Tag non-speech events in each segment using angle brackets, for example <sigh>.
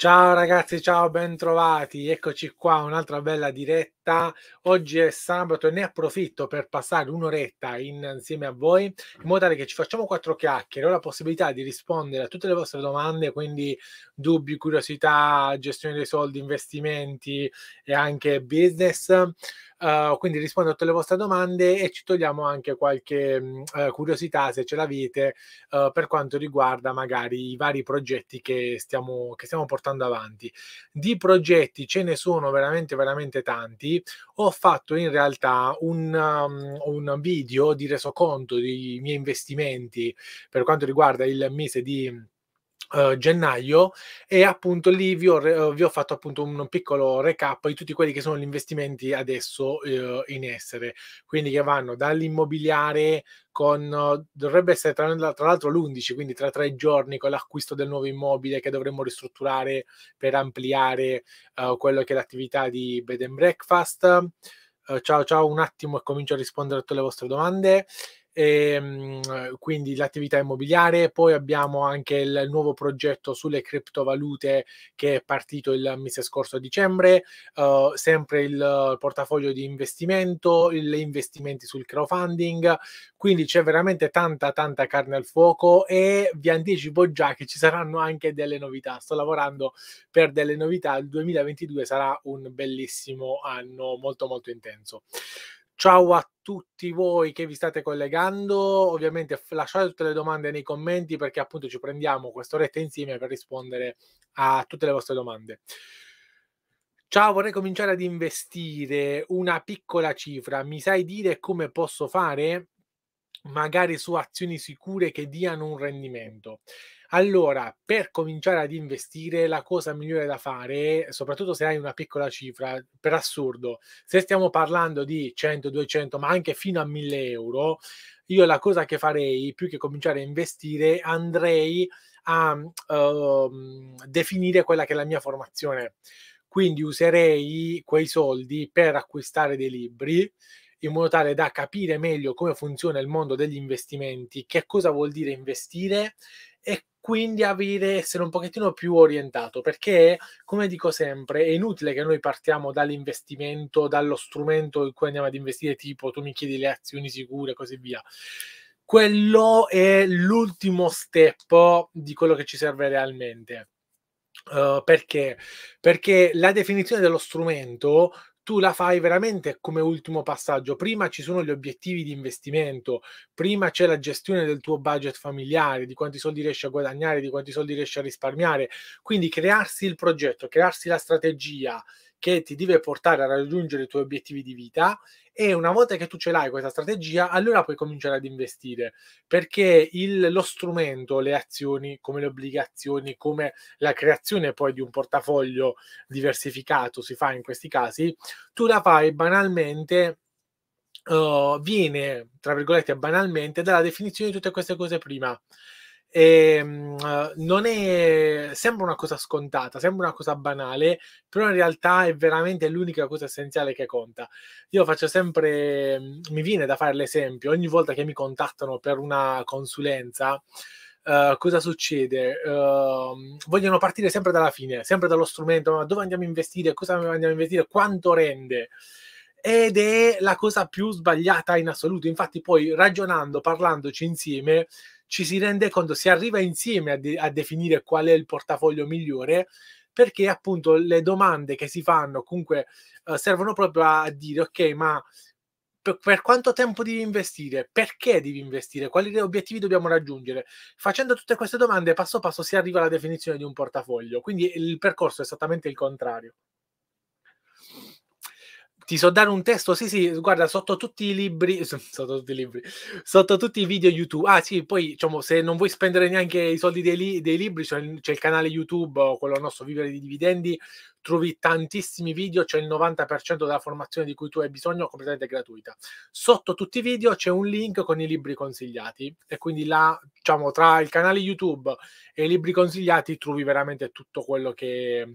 Ciao ragazzi, ciao, bentrovati. Eccoci qua, un'altra bella diretta. Oggi è sabato e ne approfitto per passare un'oretta in, insieme a voi in modo tale che ci facciamo quattro chiacchiere. Ho la possibilità di rispondere a tutte le vostre domande, quindi dubbi, curiosità, gestione dei soldi, investimenti e anche business Uh, quindi rispondo a tutte le vostre domande e ci togliamo anche qualche uh, curiosità se ce l'avete uh, per quanto riguarda magari i vari progetti che stiamo, che stiamo portando avanti. Di progetti ce ne sono veramente veramente tanti. Ho fatto in realtà un, um, un video di resoconto dei miei investimenti per quanto riguarda il mese di mhmm, Uh, gennaio e appunto lì vi ho, re- eh, vi ho, fatto appunto un piccolo recap di tutti quelli che sono gli investimenti adesso uh, in essere, quindi che vanno dall'immobiliare con dovrebbe essere tra, tra, l'altro l'11, quindi tra tre giorni con l'acquisto del nuovo immobile che dovremmo ristrutturare per ampliare quello che è l'attività di bed and breakfast. ciao ciao un attimo e comincio a rispondere a tutte le vostre domande e, ehm, quindi l'attività immobiliare, poi abbiamo anche il nuovo progetto sulle criptovalute che è partito il mese scorso a dicembre, uh, sempre il portafoglio di investimento, gli investimenti sul crowdfunding, quindi c'è veramente tanta tanta carne al fuoco e vi anticipo già che ci saranno anche delle novità, sto lavorando per delle novità, il 2022 sarà un bellissimo anno molto molto intenso. Ciao a tutti voi che vi state collegando, ovviamente lasciate tutte le domande nei commenti perché appunto ci prendiamo quest'oretta insieme per rispondere a tutte le vostre domande. Ciao, vorrei cominciare ad investire una piccola cifra, mi sai dire come posso fare? Magari su azioni sicure che diano un rendimento. Allora, per cominciare ad investire, la cosa migliore da fare, soprattutto se hai una piccola cifra, per assurdo, se stiamo parlando di 100, 200, ma anche fino a 1000 euro, io la cosa che farei, più che cominciare a investire, andrei a uh, definire quella che è la mia formazione. Quindi userei quei soldi per acquistare dei libri in modo tale da capire meglio come funziona il mondo degli investimenti, che cosa vuol dire investire e quindi avere, essere un pochettino più orientato, perché come dico sempre, è inutile che noi partiamo dall'investimento, dallo strumento in cui andiamo ad investire, tipo tu mi chiedi le azioni sicure e così via. Quello è l'ultimo step di quello che ci serve realmente. Uh, perché? Perché la definizione dello strumento tu la fai veramente come ultimo passaggio. Prima ci sono gli obiettivi di investimento, prima c'è la gestione del tuo budget familiare, di quanti soldi riesci a guadagnare, di quanti soldi riesci a risparmiare. Quindi crearsi il progetto, crearsi la strategia, che ti deve portare a raggiungere i tuoi obiettivi di vita e una volta che tu ce l'hai questa strategia, allora puoi cominciare ad investire perché il, lo strumento, le azioni, come le obbligazioni, come la creazione poi di un portafoglio diversificato si fa in questi casi, tu la fai banalmente Uh, viene, tra virgolette, banalmente dalla definizione di tutte queste cose prima. E, ehm, non è, sembra una cosa scontata, sembra una cosa banale, però in realtà è veramente l'unica cosa essenziale che conta. Io faccio sempre, mi viene da fare l'esempio, ogni volta che mi contattano per una consulenza, Uh, cosa succede? Uh, vogliono partire sempre dalla fine, sempre dallo strumento, ma dove andiamo a investire, cosa andiamo a investire, quanto rende. Ed è la cosa più sbagliata in assoluto. Infatti, poi ragionando, parlandoci insieme, ci si rende conto, si arriva insieme a, de- a definire qual è il portafoglio migliore, perché appunto le domande che si fanno comunque eh, servono proprio a dire ok, ma per, per, quanto tempo devi investire, perché devi investire, quali obiettivi dobbiamo raggiungere. Facendo tutte queste domande passo passo si arriva alla definizione di un portafoglio, quindi il percorso è esattamente il contrario ti so dare un testo, sì sì, guarda, sotto tutti i libri, <laughs> sotto tutti i libri, sotto tutti i video YouTube, ah sì, poi diciamo, se non vuoi spendere neanche i soldi dei, li- dei libri, c'è il, c'è il, canale YouTube quello nostro Vivere di Dividendi, trovi tantissimi video, c'è il 90% della formazione di cui tu hai bisogno completamente gratuita. Sotto tutti i video c'è un link con i libri consigliati e quindi là, diciamo, tra il canale YouTube e i libri consigliati trovi veramente tutto quello che,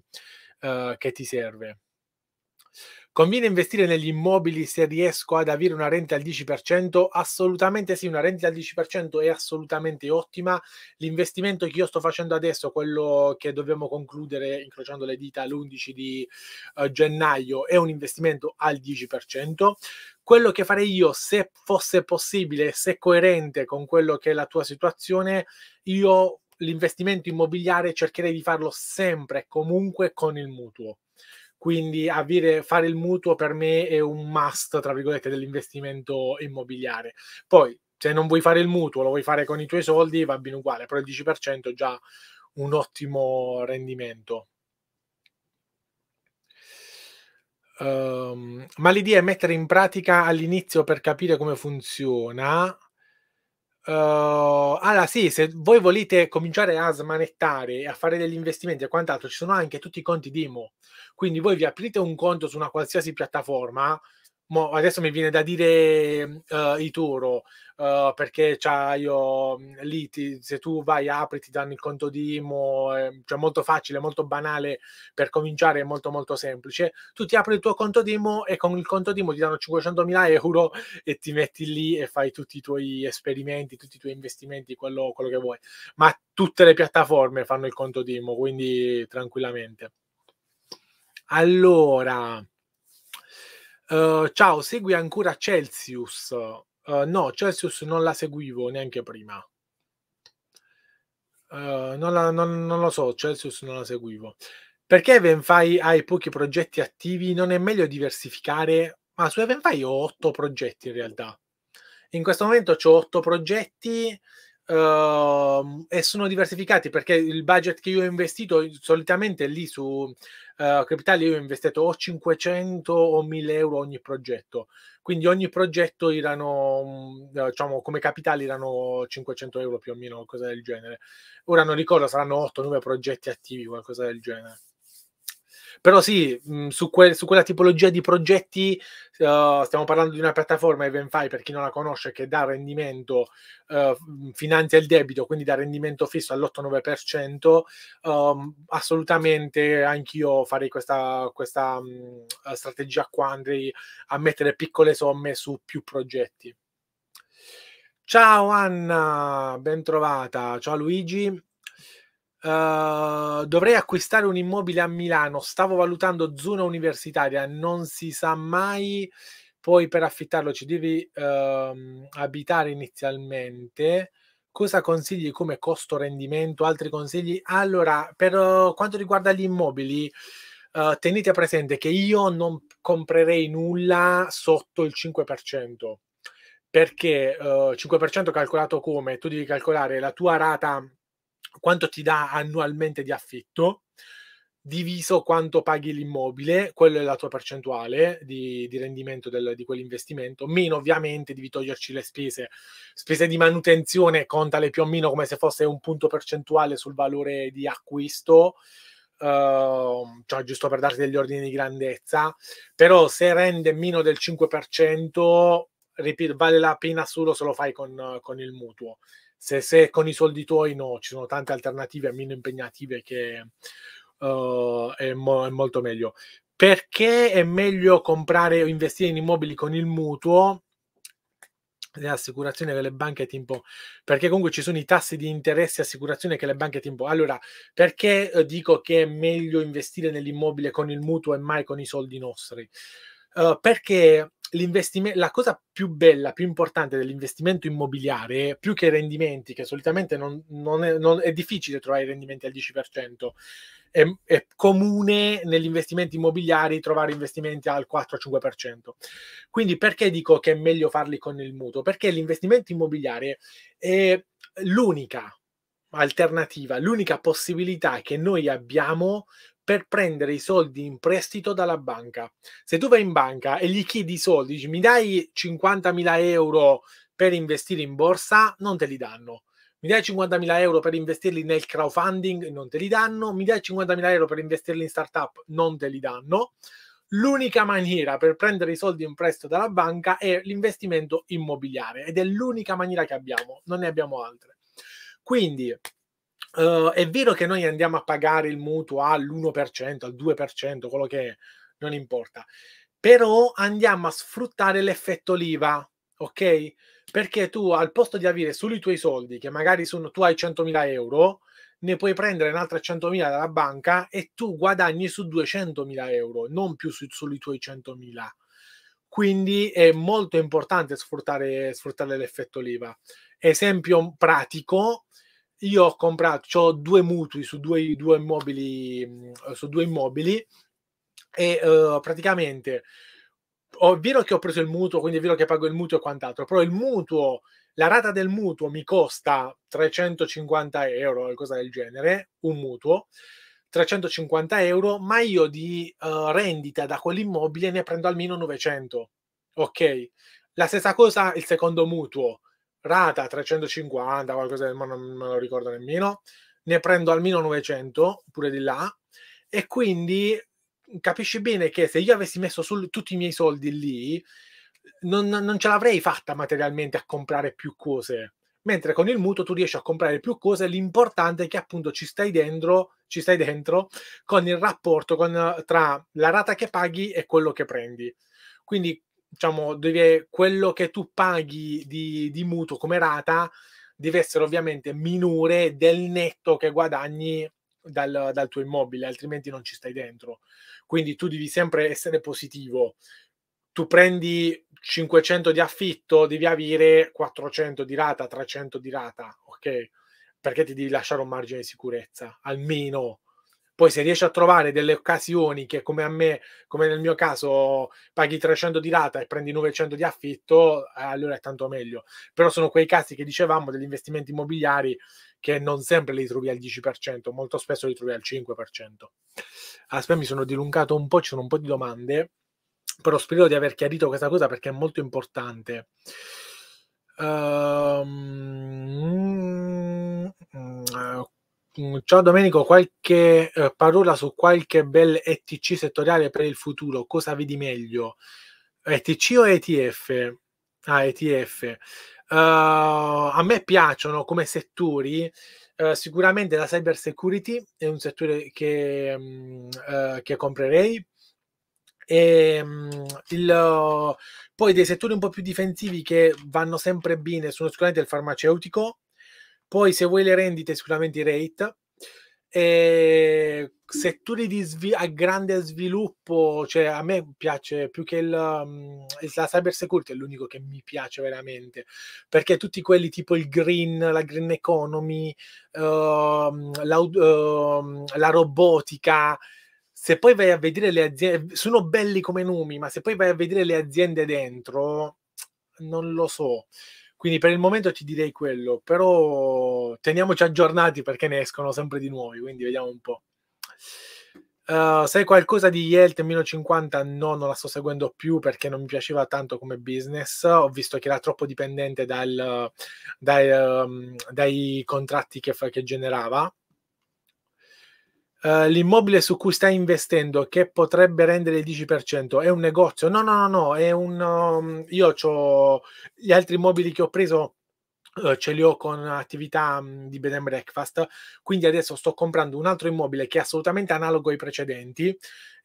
uh, che ti serve. Conviene investire negli immobili se riesco ad avere una renta al 10%? Assolutamente sì, una renta al 10% è assolutamente ottima. L'investimento che io sto facendo adesso, quello che dobbiamo concludere incrociando le dita l'11 di uh, gennaio, è un investimento al 10% quello che farei io, se fosse possibile, se coerente con quello che è la tua situazione, io l'investimento immobiliare cercherei di farlo sempre e comunque con il mutuo quindi avere, fare il mutuo per me è un must, tra virgolette, dell'investimento immobiliare. Poi, se non vuoi fare il mutuo, lo vuoi fare con i tuoi soldi, va bene uguale, però il 10% è già un ottimo rendimento. Um, ma l'idea è mettere in pratica all'inizio per capire come funziona Uh, allora sì, se voi volete cominciare a smanettare e a fare degli investimenti e quant'altro, ci sono anche tutti i conti Dimo. Quindi voi vi aprite un conto su una qualsiasi piattaforma mo, adesso mi viene da dire uh, eh, Ituro uh, eh, perché c'aio oh, lì ti, se tu vai apri ti danno il conto di Imo eh, cioè molto facile molto banale per cominciare è molto molto semplice tu ti apri il tuo conto di Imo e con il conto di Imo ti danno 500.000 euro e ti metti lì e fai tutti i tuoi esperimenti tutti i tuoi investimenti quello, quello che vuoi ma tutte le piattaforme fanno il conto di Imo quindi tranquillamente allora Uh, ciao, segui ancora Celsius? Uh, no, Celsius non la seguivo neanche prima. Uh, non, la, non, non, lo so, Celsius non la seguivo. Perché Venfai hai pochi progetti attivi? Non è meglio diversificare? Ma su Venfai ho otto progetti in realtà. In questo momento ho otto progetti uh, e sono diversificati perché il budget che io ho investito solitamente lì su uh, capitale io ho investito o 500 o 1000 euro ogni progetto quindi ogni progetto erano mm, eh, diciamo come capitale erano 500 euro più o meno qualcosa del genere ora non ricordo saranno 8-9 progetti attivi qualcosa del genere però sì, mh, mhmm, su, que- su, quella tipologia di progetti uh, stiamo parlando di una piattaforma, Evenfy, per chi non la conosce, che dà rendimento, uh, finanzia il debito, quindi dà rendimento fisso all'8-9%. Um, ehm, assolutamente anch'io farei questa, questa mh, mhmm, strategia qua, andrei a mettere piccole somme su più progetti. Ciao Anna, ben trovata. Ciao Luigi. Eh, dovrei acquistare un immobile a Milano. Stavo valutando zona universitaria, non si sa mai. Poi per affittarlo ci devi uh, abitare inizialmente. Cosa consigli come costo rendimento? Altri consigli? Allora, per uh, quanto riguarda gli immobili, eh, tenete presente che io non comprerei nulla sotto il 5%. Perché 5% calcolato come? Tu devi calcolare la tua rata quanto ti dà annualmente di affitto diviso quanto paghi l'immobile, quella è la tua percentuale di, di rendimento del, di quell'investimento, meno ovviamente devi toglierci le spese. Spese di manutenzione contale più o meno come se fosse un punto percentuale sul valore di acquisto, uh, cioè giusto per darti degli ordini di grandezza, però se rende meno del 5%, ripeto, vale la pena solo se lo fai con, con il mutuo se, se, con i soldi tuoi no, ci sono tante alternative meno impegnative che uh, è, mo- è, molto meglio. Perché è meglio comprare o investire in immobili con il mutuo? Le assicurazioni che le banche ti impongono, perché comunque ci sono i tassi di interesse e assicurazione che le banche ti impongono. Allora, perché eh, dico che è meglio investire nell'immobile con il mutuo e mai con i soldi nostri? Uh, perché la cosa più bella, più importante dell'investimento immobiliare, più che i rendimenti, che solitamente non, non, è, non è, difficile trovare i rendimenti al 10%, è, è comune negli investimenti immobiliari trovare investimenti al 4-5%. Quindi perché dico che è meglio farli con il mutuo? Perché l'investimento immobiliare è l'unica alternativa, l'unica possibilità che noi abbiamo per prendere i soldi in prestito dalla banca. Se tu vai in banca e gli chiedi i soldi, dici, mi dai 50.000 euro per investire in borsa, non te li danno. Mi dai 50.000 euro per investirli nel crowdfunding, non te li danno. Mi dai 50.000 euro per investirli in startup, non te li danno. L'unica maniera per prendere i soldi in prestito dalla banca è l'investimento immobiliare ed è l'unica maniera che abbiamo, non ne abbiamo altre. Quindi Uh, è vero che noi andiamo a pagare il mutuo all'1%, al 2%, quello che è, non importa, però andiamo a sfruttare l'effetto l'IVA, ok? Perché tu al posto di avere solo i tuoi soldi, che magari sono, tu hai 100.000 euro, ne puoi prendere un'altra 100.000 dalla banca e tu guadagni su 200.000 euro, non più su, sui tuoi 100.000. Quindi è molto importante sfruttare, sfruttare l'effetto leva. Esempio pratico, io ho comprato, ho due mutui su due, due, immobili, mm, su due immobili e uh, praticamente ho, è vero che ho preso il mutuo, quindi è vero che pago il mutuo e quant'altro, però il mutuo, la rata del mutuo mi costa 350 euro, qualcosa del genere, un mutuo, 350 euro, ma io di uh, rendita da quell'immobile ne prendo almeno 900, ok? La stessa cosa il secondo mutuo, rata 350, qualcosa del, ma non me lo ricordo nemmeno, ne prendo almeno 900, pure di là, e quindi capisci bene che se io avessi messo sul, tutti i miei soldi lì, non, non ce l'avrei fatta materialmente a comprare più cose. Mentre con il mutuo tu riesci a comprare più cose, l'importante è che appunto ci stai dentro, ci stai dentro con il rapporto con, tra la rata che paghi e quello che prendi. Quindi diciamo, deve, quello che tu paghi di, di mutuo come rata deve essere ovviamente minore del netto che guadagni dal, dal, tuo immobile, altrimenti non ci stai dentro. Quindi tu devi sempre essere positivo. Tu prendi 500 di affitto, devi avere 400 di rata, 300 di rata, ok? Perché ti devi lasciare un margine di sicurezza, almeno poi se riesci a trovare delle occasioni che come a me, come nel mio caso, paghi 300 di rata e prendi 900 di affitto, eh, allora è tanto meglio. Però sono quei casi che dicevamo degli investimenti immobiliari che non sempre li trovi al 10%, molto spesso li trovi al 5%. Aspetta, mi sono dilungato un po', ci sono un po' di domande, però spero di aver chiarito questa cosa perché è molto importante. Um, Mm, ciao Domenico, qualche eh, parola su qualche bel ETC settoriale per il futuro, cosa vedi meglio? ETC o ETF? Ah, ETF. Uh, eh, a me piacciono come settori, uh, sicuramente la cyber security è un settore che, um, uh, che comprerei. E, um, il, poi dei settori un po' più difensivi che vanno sempre bene sono sicuramente il farmaceutico poi se vuoi le rendite sicuramente i rate. E ehm, se tu li disvi- a grande sviluppo, cioè a me piace più che il, um, la cyber security, è l'unico che mi piace veramente, perché tutti quelli tipo il green, la green economy, uh, ehm, la, uh, ehm, la robotica, se poi vai a vedere le aziende, sono belli come numi ma se poi vai a vedere le aziende dentro, non lo so. Quindi per il momento ti direi quello, però teniamoci aggiornati perché ne escono sempre di nuovi, quindi vediamo un po'. Uh, sai qualcosa di Yelt 1050? No, non la sto seguendo più perché non mi piaceva tanto come business. Ho visto che era troppo dipendente dal, dai, um, ehm, dai, contratti che, che generava eh, l'immobile su cui stai investendo che potrebbe rendere il 10% è un negozio? No, no, no, no, è un... Um, io ho gli altri immobili che ho preso Uh, ce li ho con attività um, di bed and breakfast, quindi adesso sto comprando un altro immobile che è assolutamente analogo ai precedenti,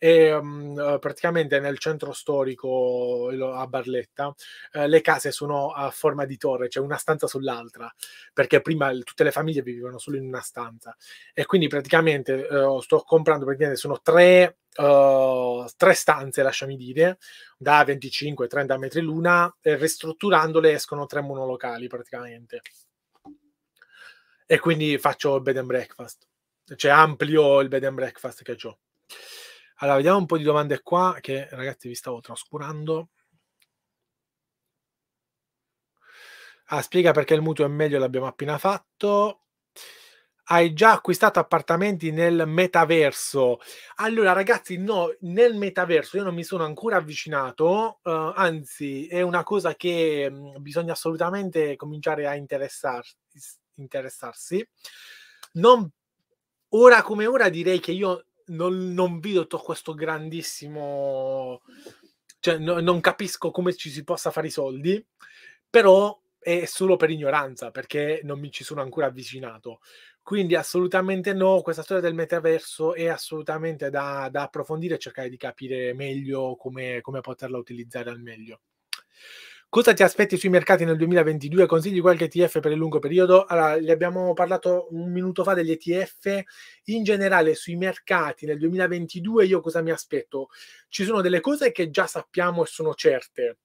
e um, eh, praticamente nel centro storico eh, a Barletta eh, le case sono a forma di torre, cioè una stanza sull'altra, perché prima tutte le famiglie vivevano solo in una stanza e quindi praticamente eh, sto comprando, praticamente sono tre Uh, tre stanze, lasciami dire, da 25-30 metri l'una, e ristrutturandole escono tre monolocali praticamente. E quindi faccio il bed and breakfast, cioè amplio il bed and breakfast che ho. Allora, vediamo un po' di domande qua che ragazzi vi stavo trascurando. Ah, spiega perché il mutuo è meglio, l'abbiamo appena fatto. Hai già acquistato appartamenti nel metaverso? Allora, ragazzi, no, nel metaverso io non mi sono ancora avvicinato, eh, anzi, è una cosa che mm, bisogna assolutamente cominciare a interessar- interessarsi. Non ora come ora direi che io non, non vedo tutto questo grandissimo... Cioè, no, non capisco come ci si possa fare i soldi, però è solo per ignoranza, perché non mi ci sono ancora avvicinato. Quindi assolutamente no, questa storia del metaverso è assolutamente da, da approfondire e cercare di capire meglio come, come poterla utilizzare al meglio. Cosa ti aspetti sui mercati nel 2022? Consigli qualche ETF per il lungo periodo? Allora, gli abbiamo parlato un minuto fa degli ETF. In generale, sui mercati nel 2022 io cosa mi aspetto? Ci sono delle cose che già sappiamo e sono certe.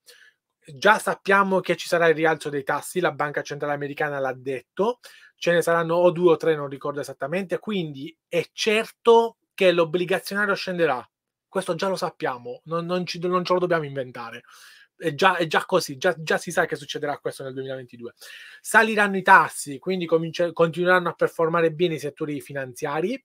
Già sappiamo che ci sarà il rialzo dei tassi, la Banca Centrale Americana l'ha detto, ce ne saranno o due o tre, non ricordo esattamente, quindi è certo che l'obbligazionario scenderà. Questo già lo sappiamo, non, non, ci, non ce lo dobbiamo inventare è già, è già così, già, già, si sa che succederà questo nel 2022. Saliranno i tassi, quindi cominci- continueranno a performare bene i settori finanziari.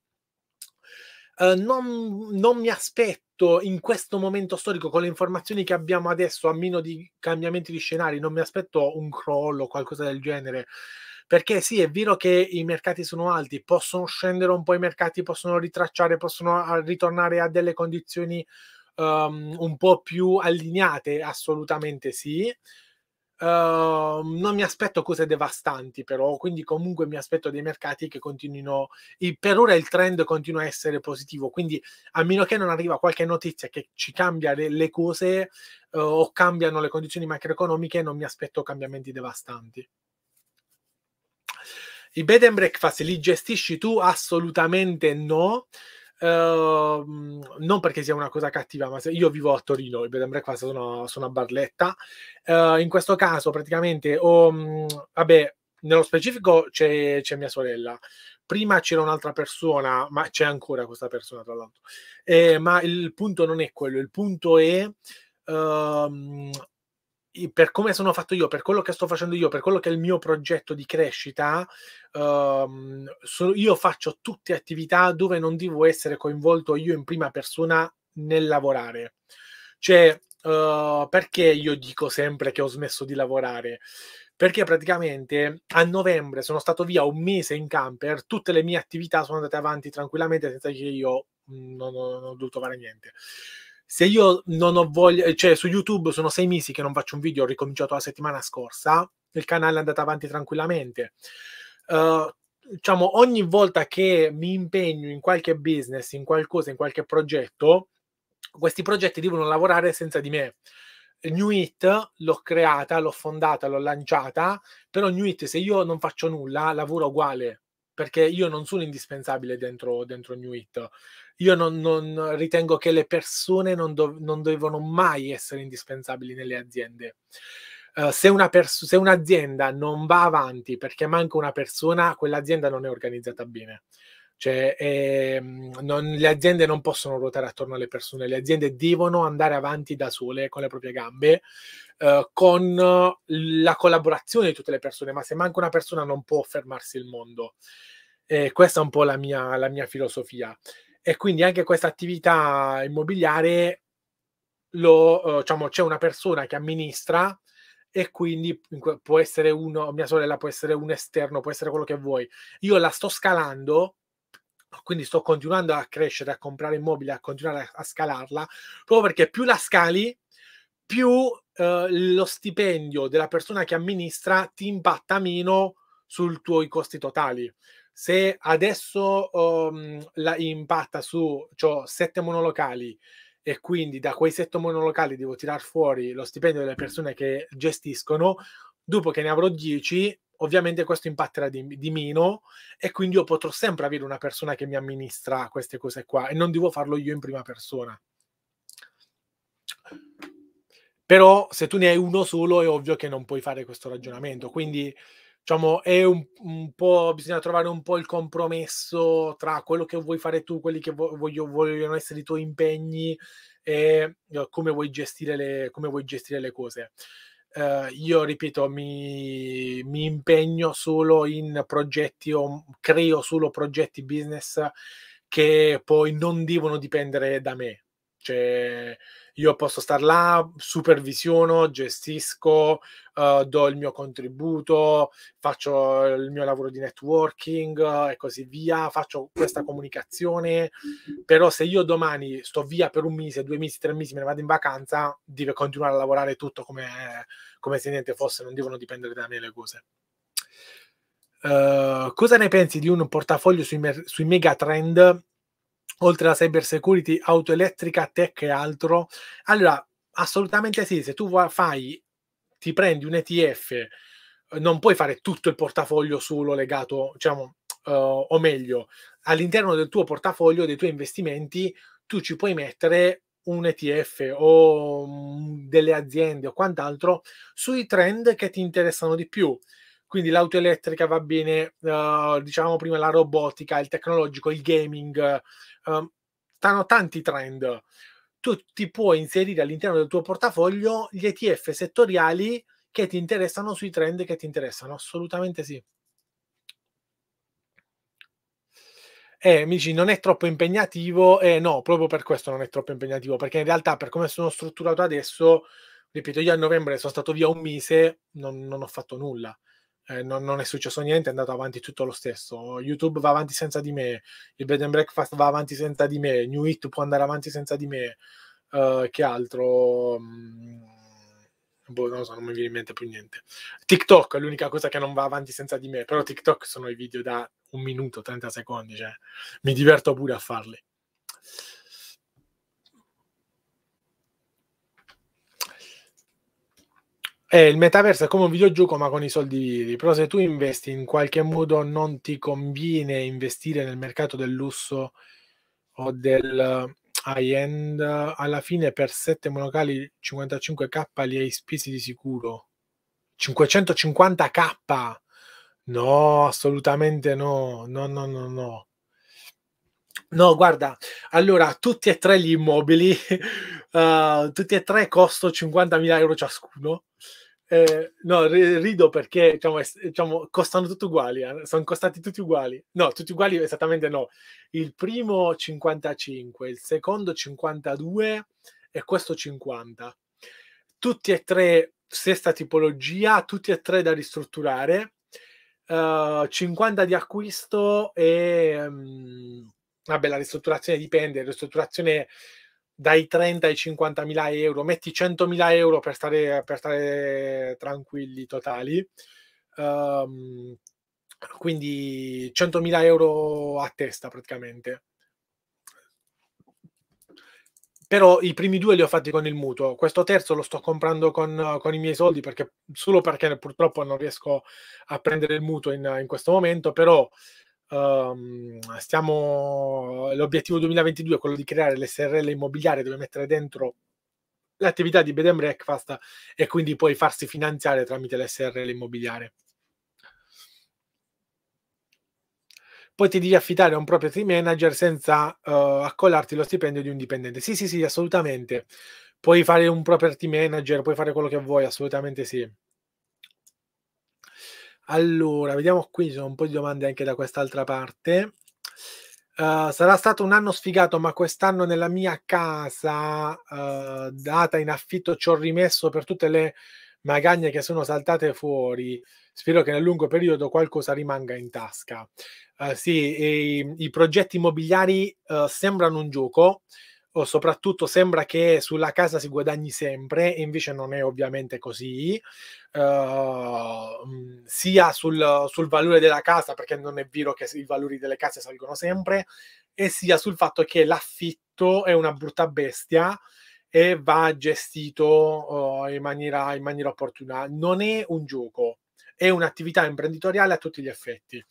Uh, non, non, mi aspetto in questo momento storico, con le informazioni che abbiamo adesso, a meno di cambiamenti di scenari, non mi aspetto un crollo o qualcosa del genere. Perché sì, è vero che i mercati sono alti, possono scendere un po' i mercati, possono ritracciare, possono eh, ritornare a delle condizioni um, un po' più allineate, assolutamente sì. Uh, non mi aspetto cose devastanti, però, quindi comunque mi aspetto dei mercati che continuino. Il, per ora il trend continua a essere positivo. Quindi, a meno che non arriva qualche notizia che ci cambia le, le cose uh, o cambiano le condizioni macroeconomiche, non mi aspetto cambiamenti devastanti. I bed and breakfast li gestisci tu? Assolutamente no. Ehm, non perché sia una cosa cattiva, ma io vivo a Torino, il bed and breakfast sono, sono a Barletta. Uh, in questo caso, praticamente, um, vabbè, nello specifico c'è, c'è, mia sorella. Prima c'era un'altra persona, ma c'è ancora questa persona, tra l'altro. Eh, ma il punto non è quello, il punto è. Uh, per come sono fatto io, per quello che sto facendo io, per quello che è il mio progetto di crescita, ehm, so, io faccio tutte attività dove non devo essere coinvolto io in prima persona nel lavorare. Cioè, eh, perché io dico sempre che ho smesso di lavorare? Perché praticamente a novembre sono stato via un mese in camper, tutte le mie attività sono andate avanti tranquillamente senza che io mm, non, non, non ho dovuto fare niente se io non ho voglia, cioè su YouTube sono sei mesi che non faccio un video, ho ricominciato la settimana scorsa, il canale è andato avanti tranquillamente. Uh, diciamo, ogni volta che mi impegno in qualche business, in qualcosa, in qualche progetto, questi progetti devono lavorare senza di me. New It l'ho creata, l'ho fondata, l'ho lanciata, però New It se io non faccio nulla lavoro uguale, perché io non sono indispensabile dentro, dentro New It. Io non, non ritengo che le persone non, do, non, devono mai essere indispensabili nelle aziende. Uh, se, una pers- se un'azienda non va avanti perché manca una persona, quell'azienda non è organizzata bene. Cioè, ehm, non, le aziende non possono ruotare attorno alle persone, le aziende devono andare avanti da sole con le proprie gambe, eh, con la collaborazione di tutte le persone, ma se manca una persona non può fermarsi il mondo. Eh, questa è un po' la mia, la mia filosofia. E quindi anche questa attività immobiliare, lo, eh, diciamo, c'è una persona che amministra, e quindi può essere uno, mia sorella può essere un esterno, può essere quello che vuoi. Io la sto scalando quindi sto continuando a crescere, a comprare immobili, a continuare a, a scalarla, proprio perché più la scali, più eh, lo stipendio della persona che amministra ti impatta meno sui tuoi costi totali. Se adesso um, la impatta su cioè, sette monolocali e quindi da quei sette monolocali devo tirar fuori lo stipendio delle persone che gestiscono, dopo che ne avrò dieci, ovviamente questo impatterà di, di, meno e quindi io potrò sempre avere una persona che mi amministra queste cose qua e non devo farlo io in prima persona. Però se tu ne hai uno solo è ovvio che non puoi fare questo ragionamento, quindi diciamo è un, un po' bisogna trovare un po' il compromesso tra quello che vuoi fare tu, quelli che voglio, vogliono essere i tuoi impegni e eh, come vuoi gestire le, come vuoi gestire le cose. Uh, io ripeto, mi, mi, impegno solo in progetti o creo solo progetti business che poi non devono dipendere da me. Cioè, io posso star là, supervisiono, gestisco, uh, do il mio contributo, faccio il mio lavoro di networking uh, e così via, faccio questa comunicazione, però se io domani sto via per un mese, due mesi, tre mesi, me ne vado in vacanza, devo continuare a lavorare tutto come, come se niente fosse, non devono dipendere da me le cose. Uh, cosa ne pensi di un portafoglio sui, mer- sui megatrend oltre alla cyber security, auto elettrica, tech e altro? Allora, assolutamente sì, se tu fai, ti prendi un ETF, non puoi fare tutto il portafoglio solo legato, diciamo, uh, o meglio, all'interno del tuo portafoglio, dei tuoi investimenti, tu ci puoi mettere un ETF o mm, delle aziende o quant'altro sui trend che ti interessano di più. Quindi l'auto elettrica va bene, uh, diciamo prima la robotica, il tecnologico, il gaming, uh, stanno tanti trend. Tu ti puoi inserire all'interno del tuo portafoglio gli ETF settoriali che ti interessano sui trend che ti interessano, assolutamente sì. Eh, mi dici, non è troppo impegnativo? Eh, no, proprio per questo non è troppo impegnativo, perché in realtà per come sono strutturato adesso, ripeto, io a novembre sono stato via un mese, non, non ho fatto nulla eh, non, non, è successo niente, è andato avanti tutto lo stesso. YouTube va avanti senza di me, il bed and breakfast va avanti senza di me, New It può andare avanti senza di me. Uh, che altro? Mm, boh, non, so, non mi viene in mente più niente. TikTok è l'unica cosa che non va avanti senza di me, però TikTok sono i video da un minuto, 30 secondi, cioè mi diverto pure a farli. Eh, il metaverso è come un videogioco ma con i soldi vivi, però se tu investi in qualche modo non ti conviene investire nel mercato del lusso o del eh, high end, alla fine per 7 monocali 55k li hai spesi di sicuro. 550k? No, assolutamente no, no, no, no, no. No, guarda, allora tutti e tre gli immobili, uh, <laughs> tutti e tre costo 50.000 euro ciascuno. Eh, no, rido perché diciamo, diciamo, costano tutti uguali, eh? sono costati tutti uguali. No, tutti uguali esattamente no. Il primo 55, il secondo 52 e questo 50. Tutti e tre stessa tipologia, tutti e tre da ristrutturare. Uh, eh, 50 di acquisto e... Um, vabbè, la ristrutturazione dipende, ristrutturazione dai 30 ai 50 mila euro, metti 100 mila euro per stare, per stare tranquilli totali. Um, quindi 100 mila euro a testa praticamente. Però i primi due li ho fatti con il mutuo, questo terzo lo sto comprando con, con i miei soldi perché, solo perché purtroppo non riesco a prendere il mutuo in, in questo momento, però Um, stiamo, l'obiettivo 2022 è quello di creare l'SRL immobiliare dove mettere dentro l'attività di bed and breakfast e quindi poi farsi finanziare tramite l'SRL immobiliare. Poi ti devi affittare a un property manager senza uh, accollarti lo stipendio di un dipendente. Sì, sì, sì, assolutamente. Puoi fare un property manager, puoi fare quello che vuoi, assolutamente sì. Allora, vediamo qui, ci sono un po' di domande anche da quest'altra parte. Uh, sarà stato un anno sfigato, ma quest'anno nella mia casa uh, data in affitto ci ho rimesso per tutte le magagne che sono saltate fuori. Spero che nel lungo periodo qualcosa rimanga in tasca. Uh, sì, i, i, progetti immobiliari sembrano un gioco, o soprattutto sembra che sulla casa si guadagni sempre, e invece non è ovviamente così, uh, sia sul, sul, valore della casa, perché non è vero che i valori delle case salgono sempre, e sia sul fatto che l'affitto è una brutta bestia e va gestito uh, in, maniera, in maniera opportuna. Non è un gioco, è un'attività imprenditoriale a tutti gli effetti.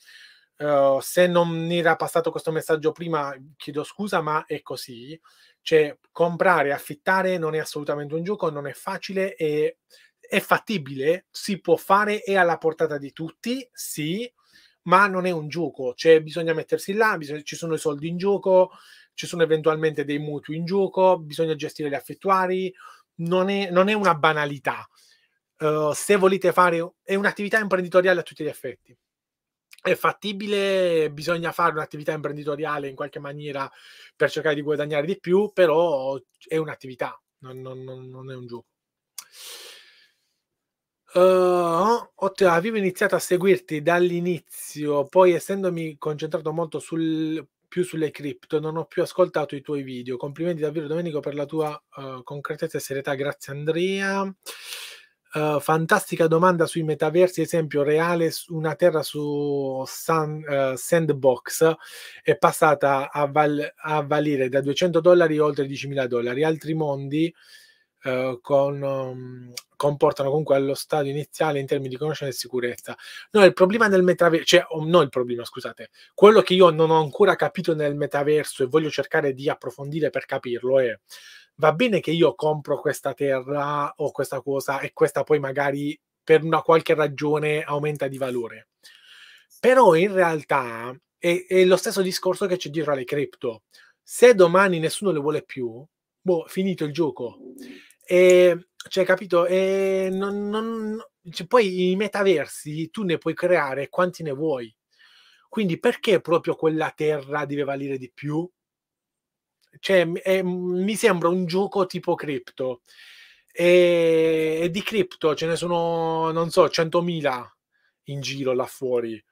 Uhm, se non mi era passato questo messaggio prima, chiedo scusa, ma è così. Cioè, comprare, affittare non è assolutamente un gioco, non è facile, è, è fattibile, si può fare, è alla portata di tutti, sì, ma non è un gioco. Cioè, bisogna mettersi là, bisogna, ci sono i soldi in gioco, ci sono eventualmente dei mutui in gioco, bisogna gestire gli affittuari, non è, non è una banalità. Uh, se volete fare, è un'attività imprenditoriale a tutti gli effetti è fattibile, bisogna fare un'attività imprenditoriale in qualche maniera per cercare di guadagnare di più, però è un'attività, non, non, non è un gioco. Uh, Ottavio, avevo iniziato a seguirti dall'inizio, poi essendomi concentrato molto sul, più sulle cripto, non ho più ascoltato i tuoi video. Complimenti davvero Domenico per la tua uh, concretezza e serietà, grazie Andrea. Uh, fantastica domanda sui metaversi, esempio reale, una terra su San, uh, Sandbox è passata a, val- a, valere da 200 dollari a oltre 10.000 dollari, altri mondi uh, con, um, comportano comunque allo stadio iniziale in termini di conoscenza e sicurezza. No, il problema del metaverso, cioè oh, no il problema, scusate, quello che io non ho ancora capito nel metaverso e voglio cercare di approfondire per capirlo è va bene che io compro questa terra o questa cosa e questa poi magari per una qualche ragione aumenta di valore. Però in realtà è, è lo stesso discorso che c'è dietro alle cripto. Se domani nessuno le vuole più, boh, finito il gioco. E, cioè, capito? E non, non, cioè, poi i metaversi tu ne puoi creare quanti ne vuoi. Quindi perché proprio quella terra deve valere di più? Cioè, è, mi sembra un gioco tipo cripto E, e di cripto ce ne sono, non so, 100.000 in giro là fuori.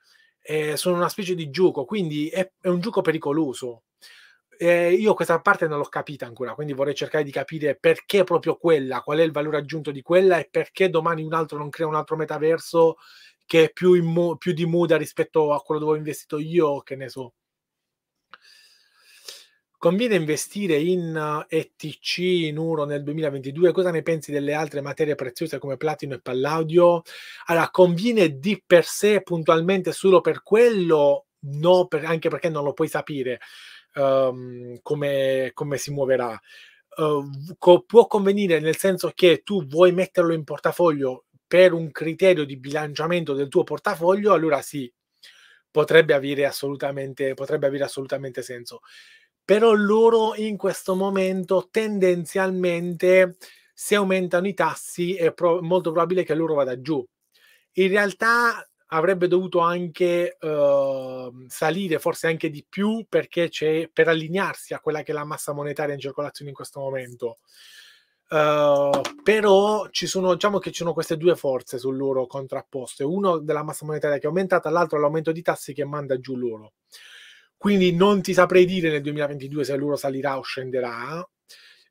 E sono una specie di gioco, quindi è, è un gioco pericoloso. Eh, io questa parte non l'ho capita ancora, quindi vorrei cercare di capire perché proprio quella, qual è il valore aggiunto di quella e perché domani un altro non crea un altro metaverso che è più, mo- più di muda rispetto a quello dove ho investito io, che ne so. Conviene investire in ETC, eh, in Uro nel 2022? Cosa ne pensi delle altre materie preziose come platino e palladio? Allora, conviene di per sé puntualmente solo per quello? No, per, anche perché non lo puoi sapere um, come, come, si muoverà. Uh, co- può convenire nel senso che tu vuoi metterlo in portafoglio per un criterio di bilanciamento del tuo portafoglio, allora sì, potrebbe avere assolutamente, potrebbe avere assolutamente senso però loro in questo momento tendenzialmente se aumentano i tassi è pro molto probabile che loro vada giù. In realtà avrebbe dovuto anche eh, salire forse anche di più perché c'è per allinearsi a quella che è la massa monetaria in circolazione in questo momento. Uh, però ci sono, diciamo che ci sono queste due forze su loro contrapposte, uno della massa monetaria che è aumentata, l'altro l'aumento di tassi che manda giù loro. Quindi non ti saprei dire nel 2022 se l'euro salirà o scenderà.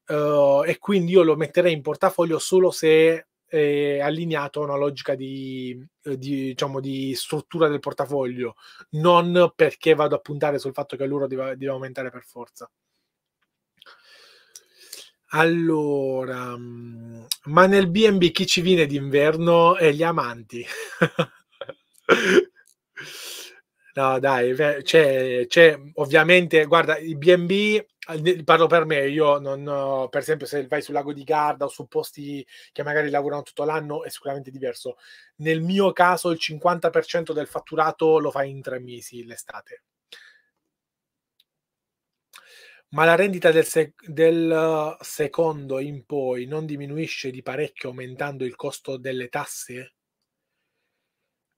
Uh, e quindi io lo metterei in portafoglio solo se è allineato a una logica di, eh, di, diciamo, di struttura del portafoglio, non perché vado a puntare sul fatto che l'euro deve, deve aumentare per forza. Allora, mm, ma nel BNB chi ci viene d'inverno e gli amanti? <laughs> No, dai, c'è, c'è ovviamente, guarda, i BB parlo per me, io non, per esempio se vai sul lago di Garda o su posti che magari lavorano tutto l'anno è sicuramente diverso. Nel mio caso il 50% del fatturato lo fai in tre mesi l'estate. Ma la rendita del, sec- del secondo in poi non diminuisce di parecchio aumentando il costo delle tasse?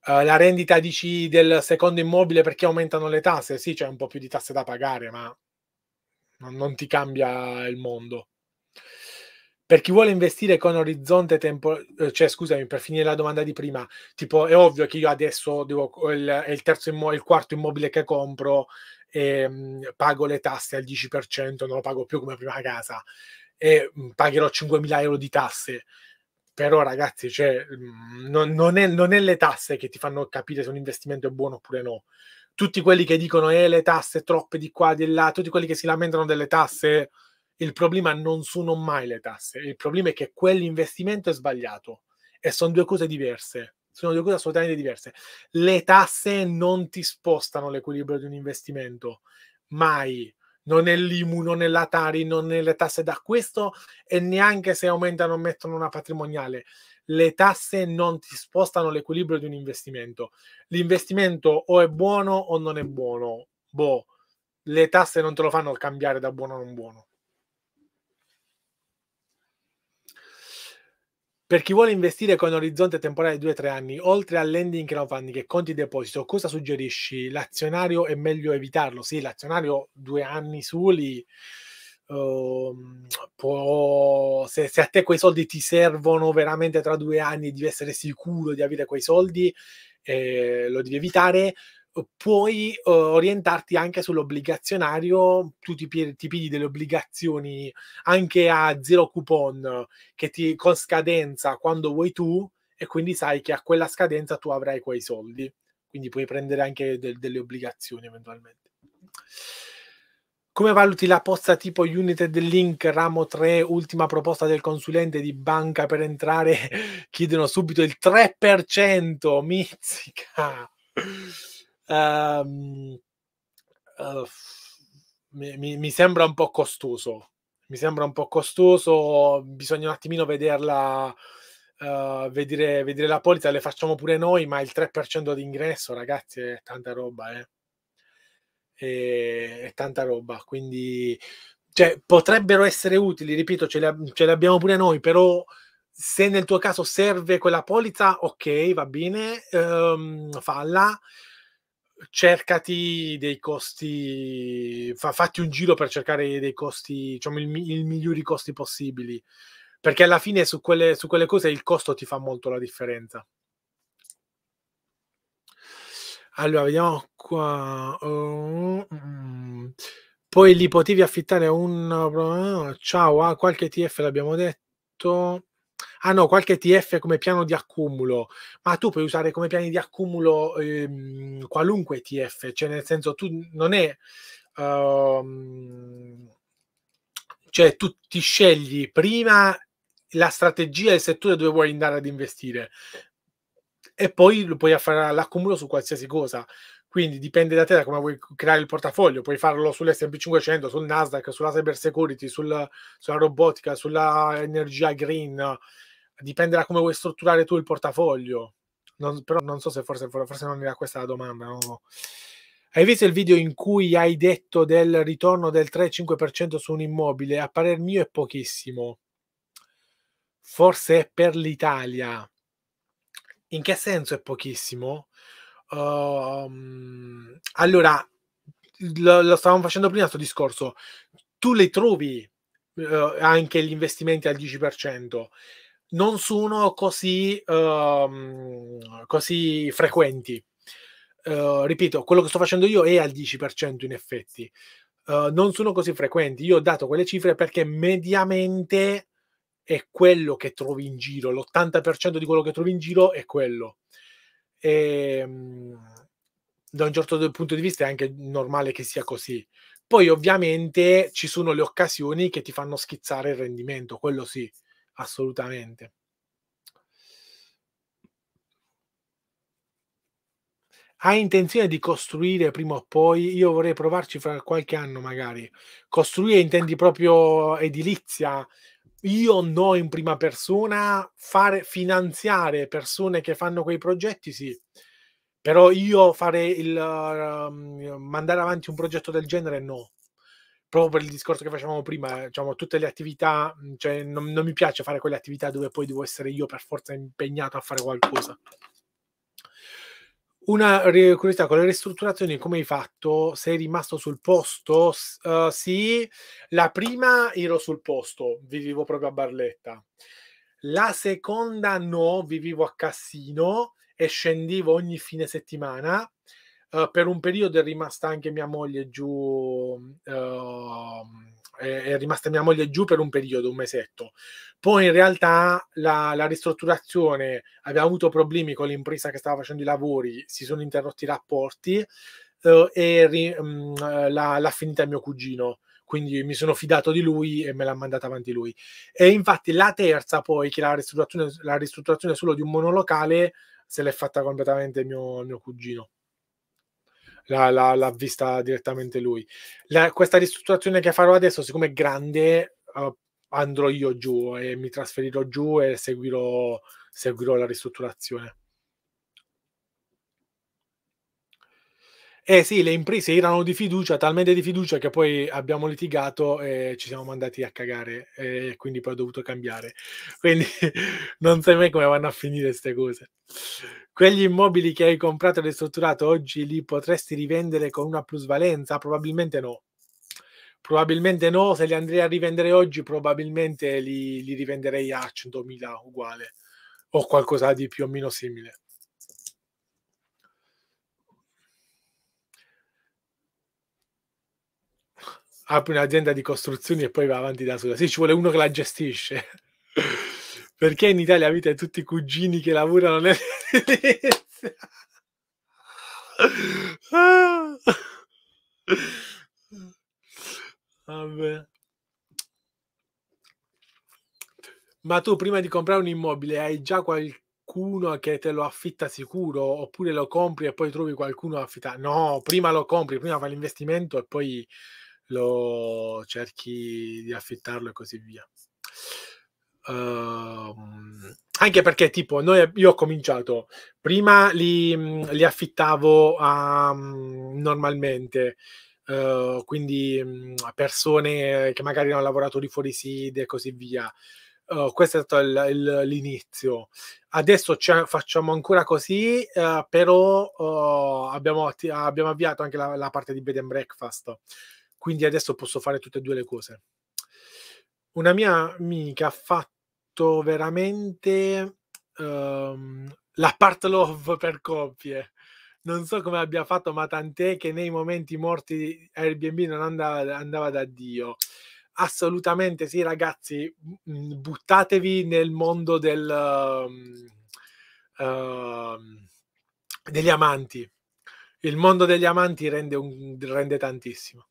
Eh, la rendita dici del secondo immobile perché aumentano le tasse? Sì, c'è un po' più di tasse da pagare, ma non, non ti cambia il mondo. Per chi vuole investire con orizzonte tempo, eh, cioè scusami, per finire la domanda di prima, tipo è ovvio che io adesso devo, il, è il, terzo immo, il quarto immobile che compro e mh, mm, pago le tasse al 10%, non lo pago più come prima casa e mh, mm, pagherò 5.000 euro di tasse però ragazzi, cioè, mhmm, non, non, è, non, è, le tasse che ti fanno capire se un investimento è buono oppure no. Tutti quelli che dicono eh, le tasse troppe di qua, di là, tutti quelli che si lamentano delle tasse, il problema non sono mai le tasse, il problema è che quell'investimento è sbagliato e sono due cose diverse. Sono due cose assolutamente diverse. Le tasse non ti spostano l'equilibrio di un investimento, mai non è l'IMU, non è la Tari, non è le tasse d'acquisto e neanche se aumentano o mettono una patrimoniale. Le tasse non ti spostano l'equilibrio di un investimento. L'investimento o è buono o non è buono. Boh, le tasse non te lo fanno cambiare da buono o non buono. Per chi vuole investire con un orizzonte temporale di 2-3 anni, oltre al lending crowdfunding e conti deposito, cosa suggerisci? L'azionario è meglio evitarlo? Sì, l'azionario due anni soli, uh, può, se, se, a te quei soldi ti servono veramente tra due anni, devi essere sicuro di avere quei soldi, eh, lo devi evitare, puoi uh, orientarti anche sull'obbligazionario, tu ti, ti delle obbligazioni anche a zero coupon che ti con scadenza quando vuoi tu e quindi sai che a quella scadenza tu avrai quei soldi, quindi puoi prendere anche del, delle obbligazioni eventualmente. Come valuti la posta tipo United Link ramo 3, ultima proposta del consulente di banca per entrare? <laughs> Chiedono subito il 3%, <laughs> mizzica ehm, eh, mi, mi, sembra un po' costoso. Mi sembra un po' costoso, bisogna un attimino vederla, eh, vedere, vedere la polizza, le facciamo pure noi, ma il 3% d'ingresso, ragazzi, è tanta roba, eh. È, è tanta roba, quindi cioè, potrebbero essere utili, ripeto, ce le, ce li abbiamo pure noi, però se nel tuo caso serve quella polizza, ok, va bene, um, falla cercati dei costi, fa, fatti un giro per cercare dei costi, diciamo, il, il migliori costi possibili, perché alla fine su quelle, su quelle cose il costo ti fa molto la differenza. Allora, vediamo qua. Poi li potevi affittare un... Ciao, a qualche TF l'abbiamo detto ah no, qualche TF come piano di accumulo, ma tu puoi usare come piani di accumulo ehm, qualunque TF, cioè nel senso tu non è... Um, cioè tu ti scegli prima la strategia e il settore dove vuoi andare ad investire e poi lo puoi fare l'accumulo su qualsiasi cosa quindi dipende da te da come vuoi creare il portafoglio puoi farlo sull'S&P500 sul Nasdaq sulla cyber security sul, sulla robotica sulla energia green dipende da come vuoi strutturare tu il portafoglio. Non, però non so se forse, forse non era questa la domanda. No? Hai visto il video in cui hai detto del ritorno del 3-5% su un immobile? A parer mio è pochissimo. Forse è per l'Italia. In che senso è pochissimo? Uh, allora, lo, lo, stavamo facendo prima questo discorso. Tu le trovi uh, anche gli investimenti al 10% non sono così, um, così frequenti. Uh, ripeto, quello che sto facendo io è al 10% in effetti. Uh, non sono così frequenti. Io ho dato quelle cifre perché mediamente è quello che trovi in giro, l'80% di quello che trovi in giro è quello. E, ehm, da un certo punto di vista è anche normale che sia così. Poi ovviamente ci sono le occasioni che ti fanno schizzare il rendimento, quello sì assolutamente. Hai intenzione di costruire prima o poi? Io vorrei provarci fra qualche anno magari. Costruire intendi proprio edilizia, io no in prima persona, fare, finanziare persone che fanno quei progetti, sì. Però io fare il uh, mandare avanti un progetto del genere no proprio per il discorso che facevamo prima, eh, diciamo, tutte le attività, cioè non, non, mi piace fare quelle attività dove poi devo essere io per forza impegnato a fare qualcosa. Una curiosità, con le ristrutturazioni come hai fatto? Sei rimasto sul posto? Uh, sì, la prima ero sul posto, vivevo proprio a Barletta. La seconda no, vivevo a Cassino e scendevo ogni fine settimana eh, per un periodo è rimasta anche mia moglie giù, uh, è, rimasta mia moglie giù per un periodo, un mesetto. Poi in realtà la, la ristrutturazione aveva avuto problemi con l'impresa che stava facendo i lavori, si sono interrotti i rapporti uh, e ri, um, mm, eh, la, l'ha finita mio cugino quindi mi sono fidato di lui e me l'ha mandata avanti lui. E infatti la terza poi, che la ristrutturazione, la ristrutturazione solo di un monolocale, se l'è fatta completamente mio, mio cugino la, l'ha, l'ha vista direttamente lui. La, questa ristrutturazione che farò adesso, siccome è grande, uh, andrò io giù e mi trasferirò giù e seguirò, seguirò la ristrutturazione. Eh sì, le imprese erano di fiducia, talmente di fiducia che poi abbiamo litigato e ci siamo mandati a cagare eh, e quindi poi ho dovuto cambiare. Quindi <laughs> non sai mai come vanno a finire queste cose. Quegli immobili che hai comprato e ristrutturato oggi li potresti rivendere con una plusvalenza? Probabilmente no. Probabilmente no, se li andrei a rivendere oggi probabilmente li, li rivenderei a 100.000 uguale o qualcosa di più o meno simile. apre un'azienda di costruzioni e poi va avanti da sola. Sì, ci vuole uno che la gestisce. <laughs> Perché in Italia avete tutti i cugini che lavorano nelle ah. <laughs> Vabbè. Ma tu prima di comprare un immobile hai già qualcuno che te lo affitta sicuro oppure lo compri e poi trovi qualcuno a affittare? No, prima lo compri, prima fai l'investimento e poi lo cerchi di affittarlo e così via. Uh, anche perché, tipo, noi, io ho cominciato prima li, mm, li affittavo um, normalmente. Uh, quindi um, persone che magari hanno lavorato di fuori sede e così via. Uh, questo è stato il, il, l'inizio. Adesso facciamo ancora così, uh, però oh, abbiamo, abbiamo, avviato anche la, la parte di bed and breakfast. Quindi adesso posso fare tutte e due le cose. Una mia amica ha fatto veramente um, la part love per coppie. Non so come abbia fatto, ma tant'è che nei momenti morti Airbnb non andava, andava da Dio assolutamente sì, ragazzi, buttatevi nel mondo del, um, uh, degli amanti. Il mondo degli amanti rende, un, rende tantissimo.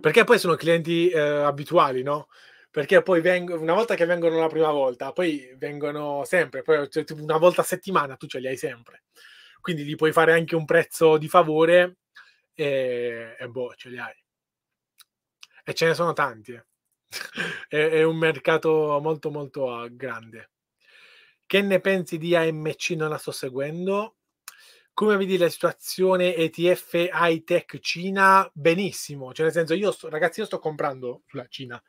Perché poi sono clienti eh, abituali, no? Perché poi vengono, una volta che vengono la prima volta, poi vengono sempre, poi, cioè, una volta a settimana tu ce li hai sempre. Quindi gli puoi fare anche un prezzo di favore e, e boh, ce li hai. E ce ne sono tanti. Eh. <laughs> è, è un mercato molto molto ah, grande. Che ne pensi di AMC? Non la sto seguendo come vedi la situazione ETF high tech Cina? Benissimo, cioè nel senso io sto, ragazzi io sto comprando sulla Cina,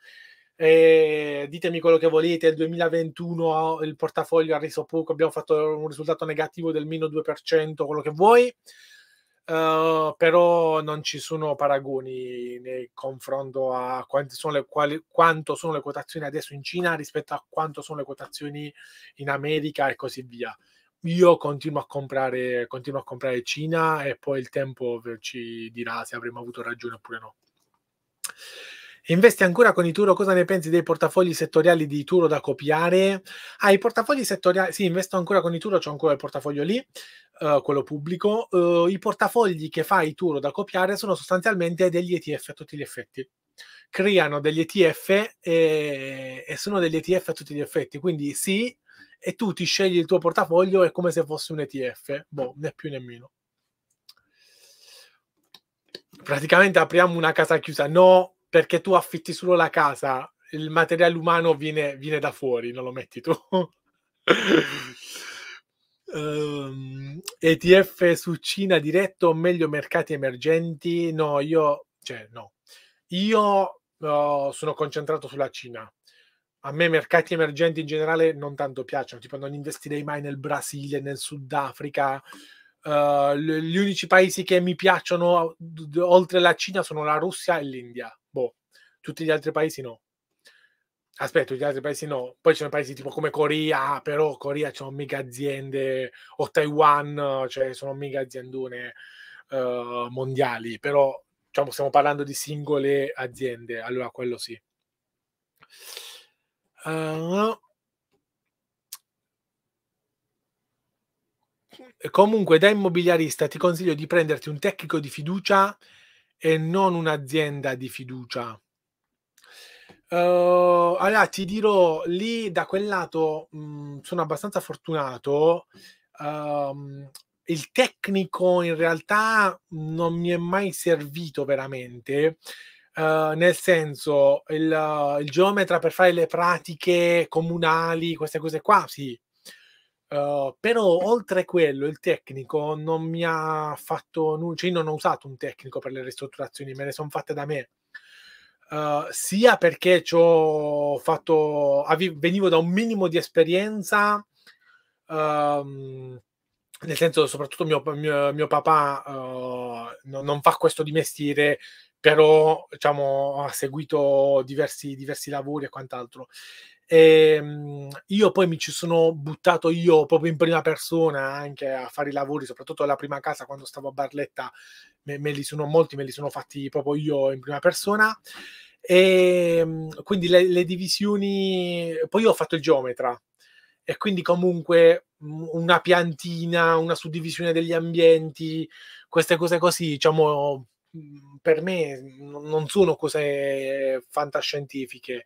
eh, ditemi quello che volete, il 2021 il portafoglio ha reso poco, abbiamo fatto un risultato negativo del meno 2%, quello che vuoi, uh, però non ci sono paragoni nel confronto a sono le, quali, quanto sono le quotazioni adesso in Cina rispetto a quanto sono le quotazioni in America e così via io continuo a, comprare, continuo a comprare Cina e poi il tempo ci dirà se avremo avuto ragione oppure no. Investi ancora con i Turo, cosa ne pensi dei portafogli settoriali di Turo da copiare? Ah, i portafogli settoriali, sì, investo ancora con i Turo, ho ancora il portafoglio lì, uh, quello pubblico. Uh, I portafogli che fa i Turo da copiare sono sostanzialmente degli ETF a tutti gli effetti. Creano degli ETF e, eh, e sono degli ETF a tutti gli effetti, quindi sì, e tu ti scegli il tuo portafoglio, è come se fosse un ETF, boh, né più né meno. Praticamente apriamo una casa chiusa, no, perché tu affitti solo la casa, il materiale umano viene, viene da fuori, non lo metti tu. um, <laughs> ehm, ETF su Cina diretto o meglio mercati emergenti? No, io, cioè, no. Io uh, sono concentrato sulla Cina a me mercati emergenti in generale non tanto piacciono, tipo non investirei mai nel Brasile, nel Sudafrica. Uh, gli unici paesi che mi piacciono oltre la Cina sono la Russia e l'India. Boh, tutti gli altri paesi no. Aspetta, gli altri paesi no. Poi ci sono paesi tipo come Corea, ah, però Corea c'è mega aziende, o Taiwan, cioè sono mega aziendone uh, mondiali, però diciamo, stiamo parlando di singole aziende, allora quello sì. Uh, comunque, da immobiliarista ti consiglio di prenderti un tecnico di fiducia e non un'azienda di fiducia. Uh, allora ti dirò lì da quel lato mh, mm, sono abbastanza fortunato. Uh, il tecnico in realtà non mi è mai servito veramente Ehm, nel senso, il, il, geometra per fare le pratiche comunali, queste cose qua, sì. Uh, però oltre a quello il tecnico non mi ha fatto nulla, cioè io non ho usato un tecnico per le ristrutturazioni, me le sono fatte da me. Uh, sia perché ho fatto, avevo, venivo da un minimo di esperienza, um, nel senso soprattutto mio, mio, mio papà uh, no, non fa questo di mestiere, però diciamo, ha seguito diversi, diversi lavori e quant'altro. E ehm, io poi mi ci sono buttato io proprio in prima persona anche a fare i lavori, soprattutto alla prima casa quando stavo a Barletta, me, me li sono molti, me li sono fatti proprio io in prima persona. E ehm, quindi le, le divisioni, poi ho fatto il geometra e quindi comunque mm, una piantina, una suddivisione degli ambienti, queste cose così, diciamo, Mhmm, per me non sono cose fantascientifiche.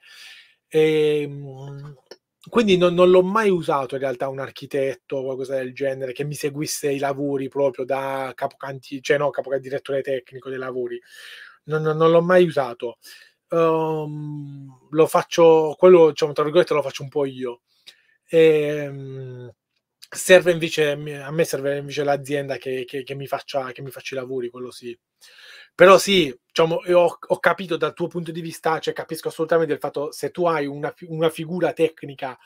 E, ehm, quindi non, non, l'ho mai usato in realtà un architetto o qualcosa del genere che mi seguisse i lavori proprio da capocanti, cioè no, direttore tecnico dei lavori. Non, non, non l'ho mai usato. Um, lo faccio, quello diciamo, tra virgolette lo faccio un po' io. E, um, serve invece, a me serve invece l'azienda che, che, che, mi faccia, che mi faccia i lavori, quello sì. Però sì, diciamo, ho, ho, capito dal tuo punto di vista, cioè capisco assolutamente il fatto se tu hai una, una figura tecnica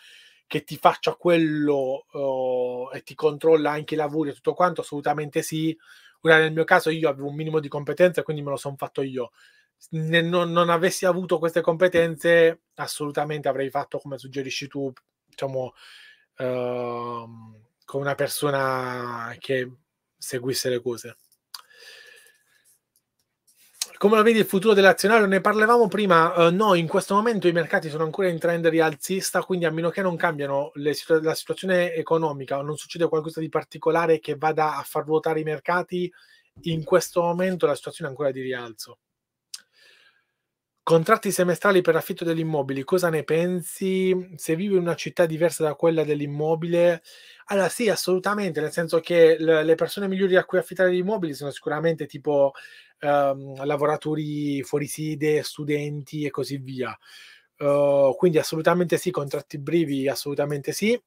che ti faccia quello uh, e ti controlla anche i lavori e tutto quanto, assolutamente sì. Ora nel mio caso io avevo un minimo di competenze, quindi me lo sono fatto io. Se non, non avessi avuto queste competenze, assolutamente avrei fatto come suggerisci tu, diciamo, uh, con una persona che seguisse le cose. Come lo vedi il futuro dell'azionario? Ne parlavamo prima, uh, no, in questo momento i mercati sono ancora in trend rialzista, quindi a meno che non cambiano le, la situazione economica o non succeda qualcosa di particolare che vada a far ruotare i mercati, in questo momento la situazione è ancora di rialzo. Contratti semestrali per affitto degli immobili, cosa ne pensi? Se vivi in una città diversa da quella dell'immobile? Allora sì, assolutamente, nel senso che le persone migliori a cui affittare gli immobili sono sicuramente tipo ehm, lavoratori fuori sede, studenti e così via. Uh, quindi assolutamente sì, contratti brevi, assolutamente sì.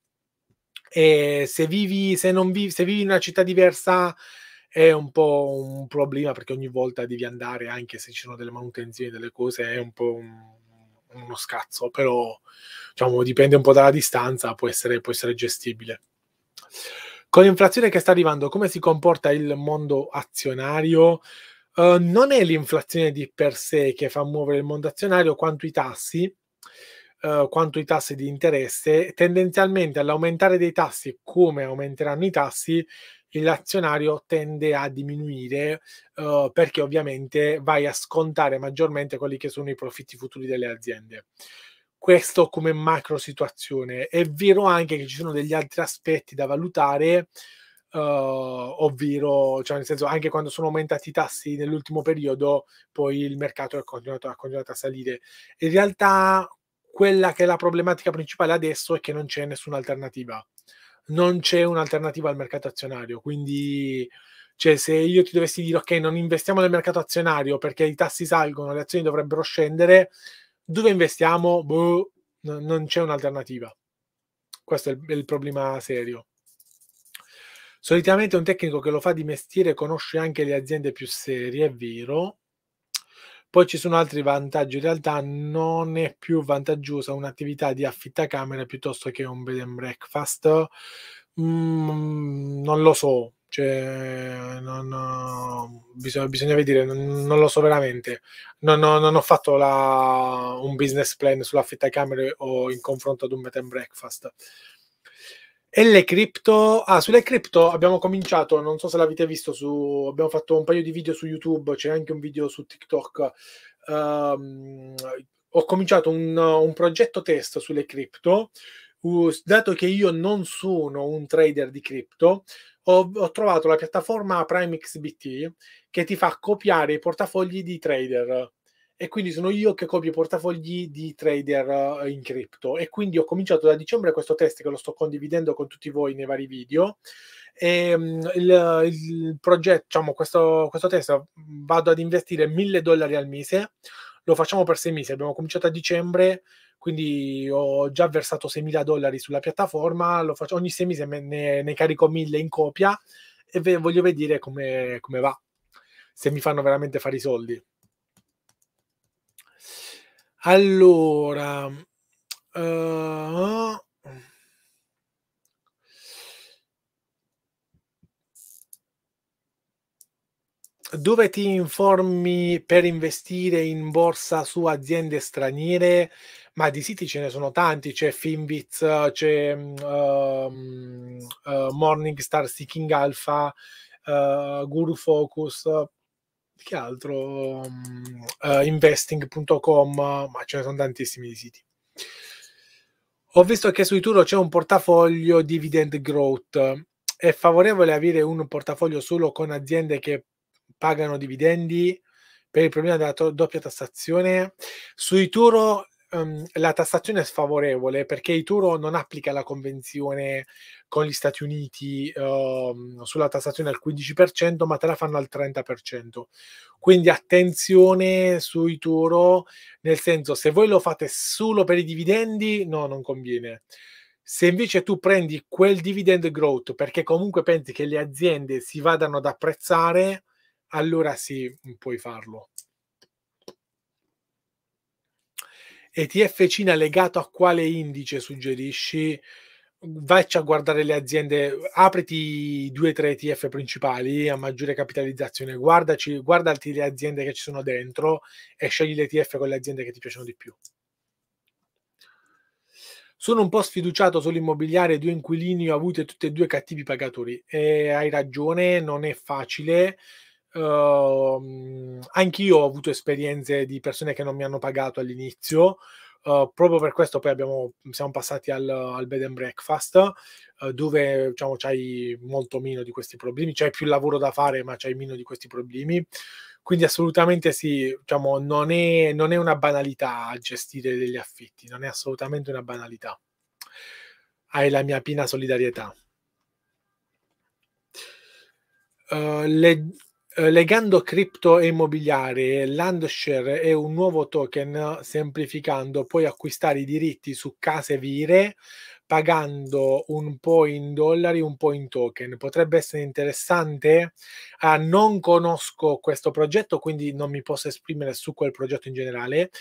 E se vivi, se non vivi, se vivi in una città diversa è un po' un problema perché ogni volta devi andare, anche se ci sono delle manutenzioni, delle cose, è un po' un, uno scazzo, però diciamo, dipende un po' dalla distanza, può essere, può essere gestibile. Con l'inflazione che sta arrivando, come si comporta il mondo azionario? Uh, non è l'inflazione di per sé che fa muovere il mondo azionario, quanto i tassi, Uh, quanto i tassi di interesse, tendenzialmente all'aumentare dei tassi, come aumenteranno i tassi, l'azionario tende a diminuire uh, perché ovviamente vai a scontare maggiormente quelli che sono i profitti futuri delle aziende. Questo come macro situazione. È vero anche che ci sono degli altri aspetti da valutare, uh, ovvero, cioè nel senso, anche quando sono aumentati i tassi nell'ultimo periodo, poi il mercato è continuato, ha continuato a salire. In realtà quella che è la problematica principale adesso è che non c'è nessuna alternativa non c'è un'alternativa al mercato azionario. Quindi, cioè, se io ti dovessi dire, ok, non investiamo nel mercato azionario perché i tassi salgono, le azioni dovrebbero scendere, dove investiamo? Boh, non c'è un'alternativa. Questo è il, è il problema serio. Solitamente un tecnico che lo fa di mestiere conosce anche le aziende più serie, è vero, poi ci sono altri vantaggi, in realtà non è più vantaggiosa un'attività di affittacamera piuttosto che un bed and breakfast. Mm, non lo so, cioè, non, no, bisogna, bisogna, vedere, non, non, lo so veramente. Non, non ho fatto la, un business plan sull'affittacamera o in confronto ad un bed and breakfast. E le cripto? Ah, sulle cripto abbiamo cominciato, non so se l'avete visto, su... abbiamo fatto un paio di video su YouTube, c'è anche un video su TikTok. Um, ho cominciato un, un, progetto test sulle cripto, uh, dato che io non sono un trader di cripto, ho, ho, trovato la piattaforma PrimeXBT che ti fa copiare i portafogli di trader e quindi sono io che copio i portafogli di trader eh, in cripto e quindi ho cominciato da dicembre questo test che lo sto condividendo con tutti voi nei vari video e um, il, il, progetto, diciamo, questo, questo test mm, vado ad investire 1000 dollari al mese lo facciamo per sei mesi, abbiamo cominciato a dicembre quindi ho già versato 6.000 dollari sulla piattaforma, lo faccio, ogni sei mesi ne, ne carico 1.000 in copia e ve, voglio vedere come, come va, se mi fanno veramente fare i soldi. Allora, uh, dove ti informi per investire in borsa su aziende straniere? Ma di siti ce ne sono tanti, c'è Finviz, c'è um, uh, Morningstar, Seeking Alpha, uh, Guru Focus, che altro? Uh, mm, eh, investing.com, ma ce ne sono tantissimi di siti. Ho visto che su Ituro c'è un portafoglio dividend growth. È favorevole avere un portafoglio solo con aziende che pagano dividendi per il problema della to- doppia tassazione? Su Ituro um, la tassazione è sfavorevole perché Ituro non applica la convenzione con gli Stati Uniti uh, sulla tassazione al 15%, ma te la fanno al 30%. Quindi attenzione su Ituro, nel senso se voi lo fate solo per i dividendi, no, non conviene. Se invece tu prendi quel dividend growth perché comunque pensi che le aziende si vadano ad apprezzare, allora sì, puoi farlo. ETF Cina legato a quale indice suggerisci? Vacci a guardare le aziende, apriti due o tre ETF principali a maggiore capitalizzazione, guardaci, guardati le aziende che ci sono dentro e scegli l'ETF con le aziende che ti piacciono di più. Sono un po' sfiduciato sull'immobiliare, due inquilini ho avuto tutti e due cattivi pagatori. E hai ragione, non è facile. Uh, anch'io ho avuto esperienze di persone che non mi hanno pagato all'inizio. Uh, proprio per questo poi abbiamo, siamo passati al, al bed and breakfast uh, dove diciamo c'hai molto meno di questi problemi, c'hai più lavoro da fare ma c'hai meno di questi problemi quindi assolutamente sì, diciamo, non, è, non è una banalità gestire degli affitti, non è assolutamente una banalità hai la mia piena solidarietà Uh, le, eh, legando cripto e immobiliare, Landshare è un nuovo token, semplificando, puoi acquistare i diritti su case vire pagando un po' in dollari, un po' in token. Potrebbe essere interessante. Ah, non conosco questo progetto, quindi non mi posso esprimere su quel progetto in generale,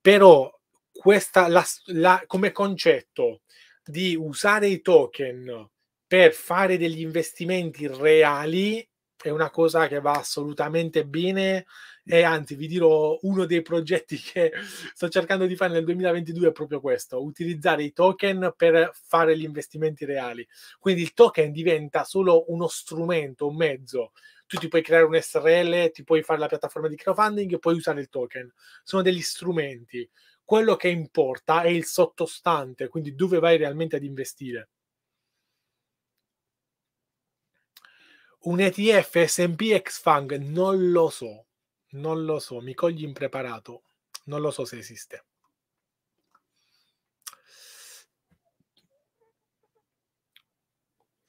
però questa, la, la, come concetto di usare i token per fare degli investimenti reali è una cosa che va assolutamente bene e anzi vi dirò uno dei progetti che sto cercando di fare nel 2022 è proprio questo, utilizzare i token per fare gli investimenti reali. Quindi il token diventa solo uno strumento, un mezzo. Tu ti puoi creare un SRL, ti puoi fare la piattaforma di crowdfunding e puoi usare il token. Sono degli strumenti. Quello che importa è il sottostante, quindi dove vai realmente ad investire Un ETF SP Xfang non lo so, non lo so, mi cogli impreparato, non lo so se esiste.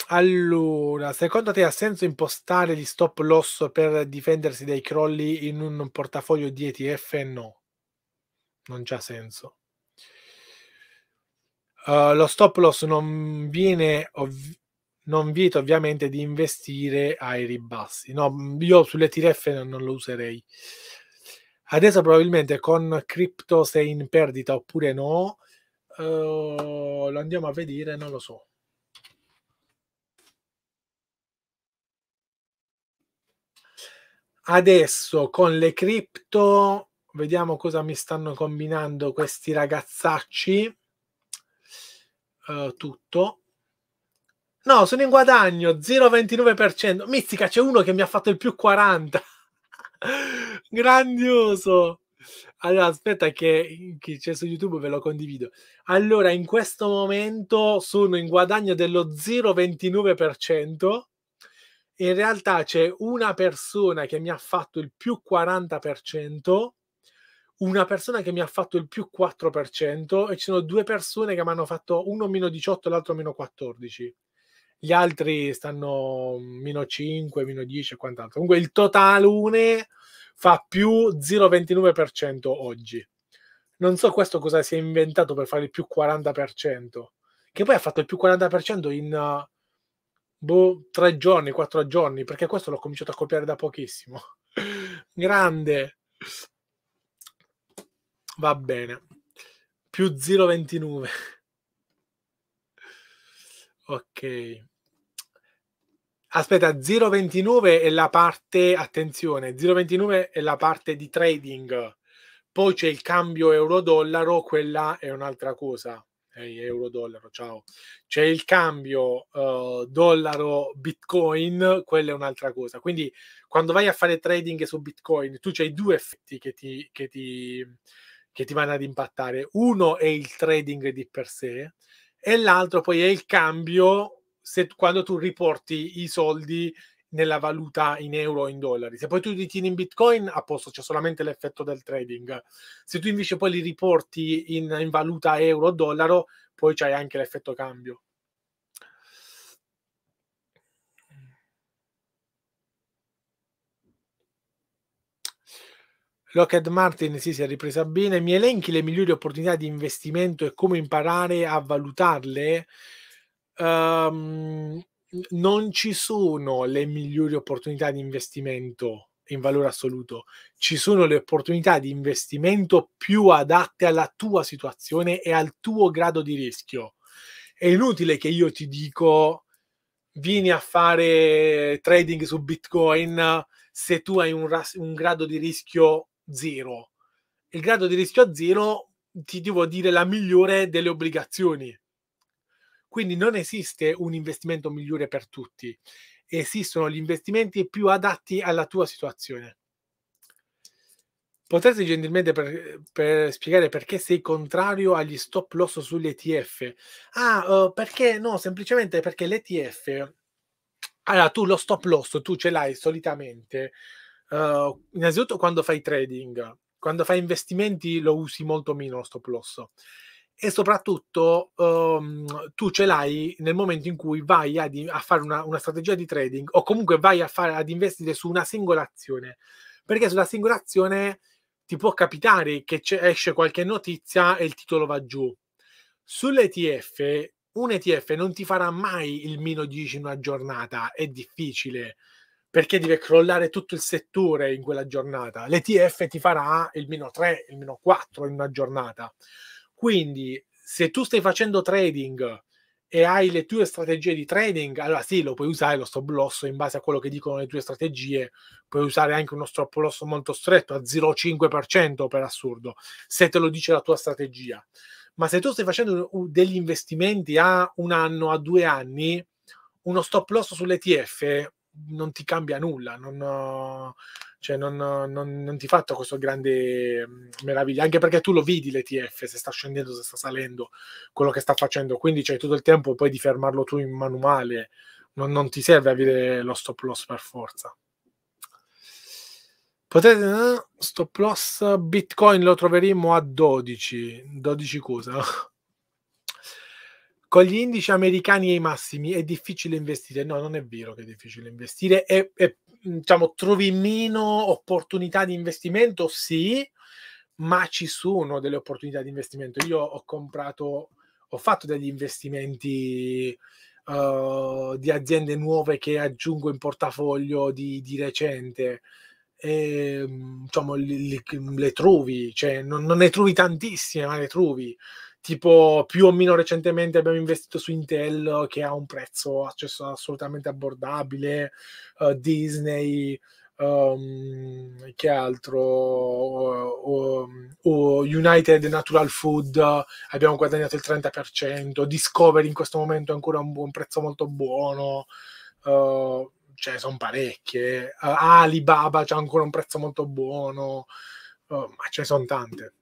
Allora, secondo te ha senso impostare gli stop loss per difendersi dai crolli in un portafoglio di ETF? No, non c'ha senso. Uh, lo stop loss non viene ov- non vieto ovviamente di investire ai ribassi. No, mhmm, io sull'ETF non, non lo userei. Adesso probabilmente con cripto se in perdita oppure no, uh, lo andiamo a vedere, non lo so. Adesso con le cripto, vediamo cosa mi stanno combinando questi ragazzacci. Uh, tutto No, sono in guadagno 0,29%. Mizzica, c'è uno che mi ha fatto il più 40. <laughs> Grandioso. Allora, aspetta che chi c'è su YouTube ve lo condivido. Allora, in questo momento sono in guadagno dello 0,29%. In realtà c'è una persona che mi ha fatto il più 40%, una persona che mi ha fatto il più 4% e ci sono due persone che mi hanno fatto uno meno 18 e l'altro meno 14 gli altri stanno meno 5, meno 10 e quant'altro. Comunque il totalune fa più 0,29% oggi. Non so questo cosa si è inventato per fare il più 40%, che poi ha fatto il più 40% in boh, tre giorni, quattro giorni, perché questo l'ho cominciato a copiare da pochissimo. <laughs> Grande. Va bene. Più 0,29. Ok. Aspetta, 0,29 è la parte, attenzione, 0,29 è la parte di trading, poi c'è il cambio euro-dollaro, quella è un'altra cosa, Ehi, euro-dollaro, ciao. C'è il cambio uh, eh, dollaro-bitcoin, quella è un'altra cosa. Quindi quando vai a fare trading su bitcoin, tu c'hai due effetti che ti, che ti, che ti vanno ad impattare. Uno è il trading di per sé, e l'altro poi è il cambio se, quando tu riporti i soldi nella valuta in euro o in dollari. Se poi tu li tieni in bitcoin, a posto c'è solamente l'effetto del trading. Se tu invece poi li riporti in, in valuta euro o dollaro, poi c'è anche l'effetto cambio. Lockheed Martin sì, si è ripresa bene. Mi elenchi le migliori opportunità di investimento e come imparare a valutarle? Um, non ci sono le migliori opportunità di investimento in valore assoluto, ci sono le opportunità di investimento più adatte alla tua situazione e al tuo grado di rischio. È inutile che io ti dico vieni a fare trading su Bitcoin se tu hai un, ras- un grado di rischio zero. Il grado di rischio a zero ti devo dire la migliore delle obbligazioni. Quindi non esiste un investimento migliore per tutti, esistono gli investimenti più adatti alla tua situazione. Potresti gentilmente per, per spiegare perché sei contrario agli stop loss sull'ETF? Ah, eh, perché no, semplicemente perché l'ETF, allora tu lo stop loss tu ce l'hai solitamente uh, innanzitutto quando fai trading, quando fai investimenti lo usi molto meno lo stop loss e soprattutto um, tu ce l'hai nel momento in cui vai ad, a fare una, una, strategia di trading o comunque vai a fare, ad investire su una singola azione perché sulla singola azione ti può capitare che esce qualche notizia e il titolo va giù sull'ETF un ETF non ti farà mai il meno 10 in una giornata è difficile perché deve crollare tutto il settore in quella giornata. L'ETF ti farà il meno 3, il meno 4 in una giornata. Quindi se tu stai facendo trading e hai le tue strategie di trading, allora sì, lo puoi usare lo stop loss in base a quello che dicono le tue strategie, puoi usare anche uno stop loss molto stretto a 0,5% per assurdo, se te lo dice la tua strategia. Ma se tu stai facendo degli investimenti a un anno, a due anni, uno stop loss sull'ETF non ti cambia nulla, non, cioè non, non, non ti fatto questo grande meraviglia, anche perché tu lo vedi l'ETF se sta scendendo, se sta salendo, quello che sta facendo, quindi c'è cioè, tutto il tempo poi di fermarlo tu in manuale, non, non ti serve avere lo stop loss per forza. Potete eh, stop loss Bitcoin lo troveremo a 12, 12 cosa? con gli indici americani ai massimi è difficile investire. No, non è vero che è difficile investire, è, è, mhmm, diciamo, trovi meno opportunità di investimento, sì, ma ci sono delle opportunità di investimento. Io ho comprato, ho fatto degli investimenti uh, di aziende nuove che aggiungo in portafoglio di, di recente. E, ehm, diciamo, li, li, le trovi, cioè, non, non ne trovi tantissime, ma le trovi tipo più o meno recentemente abbiamo investito su Intel che ha un prezzo assolutamente abbordabile, uh, Disney, um, che altro, uh, uh, United Natural Food abbiamo guadagnato il 30%, Discovery in questo momento è ancora un, buon prezzo molto buono. Uh, cioè, sono parecchie. Eh, Alibaba c'è ancora un prezzo molto buono, ma ce ne sono tante.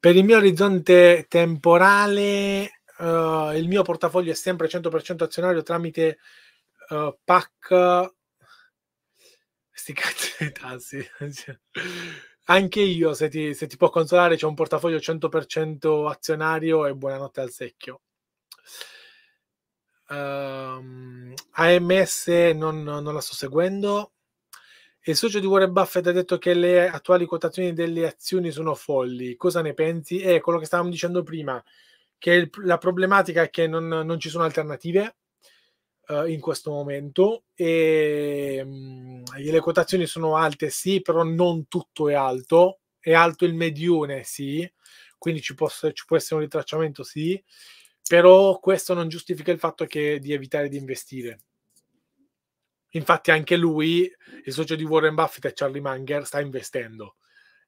Per il mio orizzonte temporale, uh, il mio portafoglio è sempre 100% azionario tramite uh, eh, PAC. Sti cazzo di tassi. <laughs> Anche io, se ti, se ti può consolare, c'è un portafoglio 100% azionario e buonanotte al secchio. Um, ehm, AMS non, non la sto seguendo il socio di Warren Buffett ha detto che le attuali quotazioni delle azioni sono folli. Cosa ne pensi? È eh, quello che stavamo dicendo prima, che il, la problematica è che non, non ci sono alternative uh, in questo momento e um, le quotazioni sono alte, sì, però non tutto è alto. È alto il medione, sì, quindi ci, posso, ci può essere un ritracciamento, sì, però questo non giustifica il fatto che, di evitare di investire Infatti anche lui, il socio di Warren Buffett e Charlie Munger, sta investendo.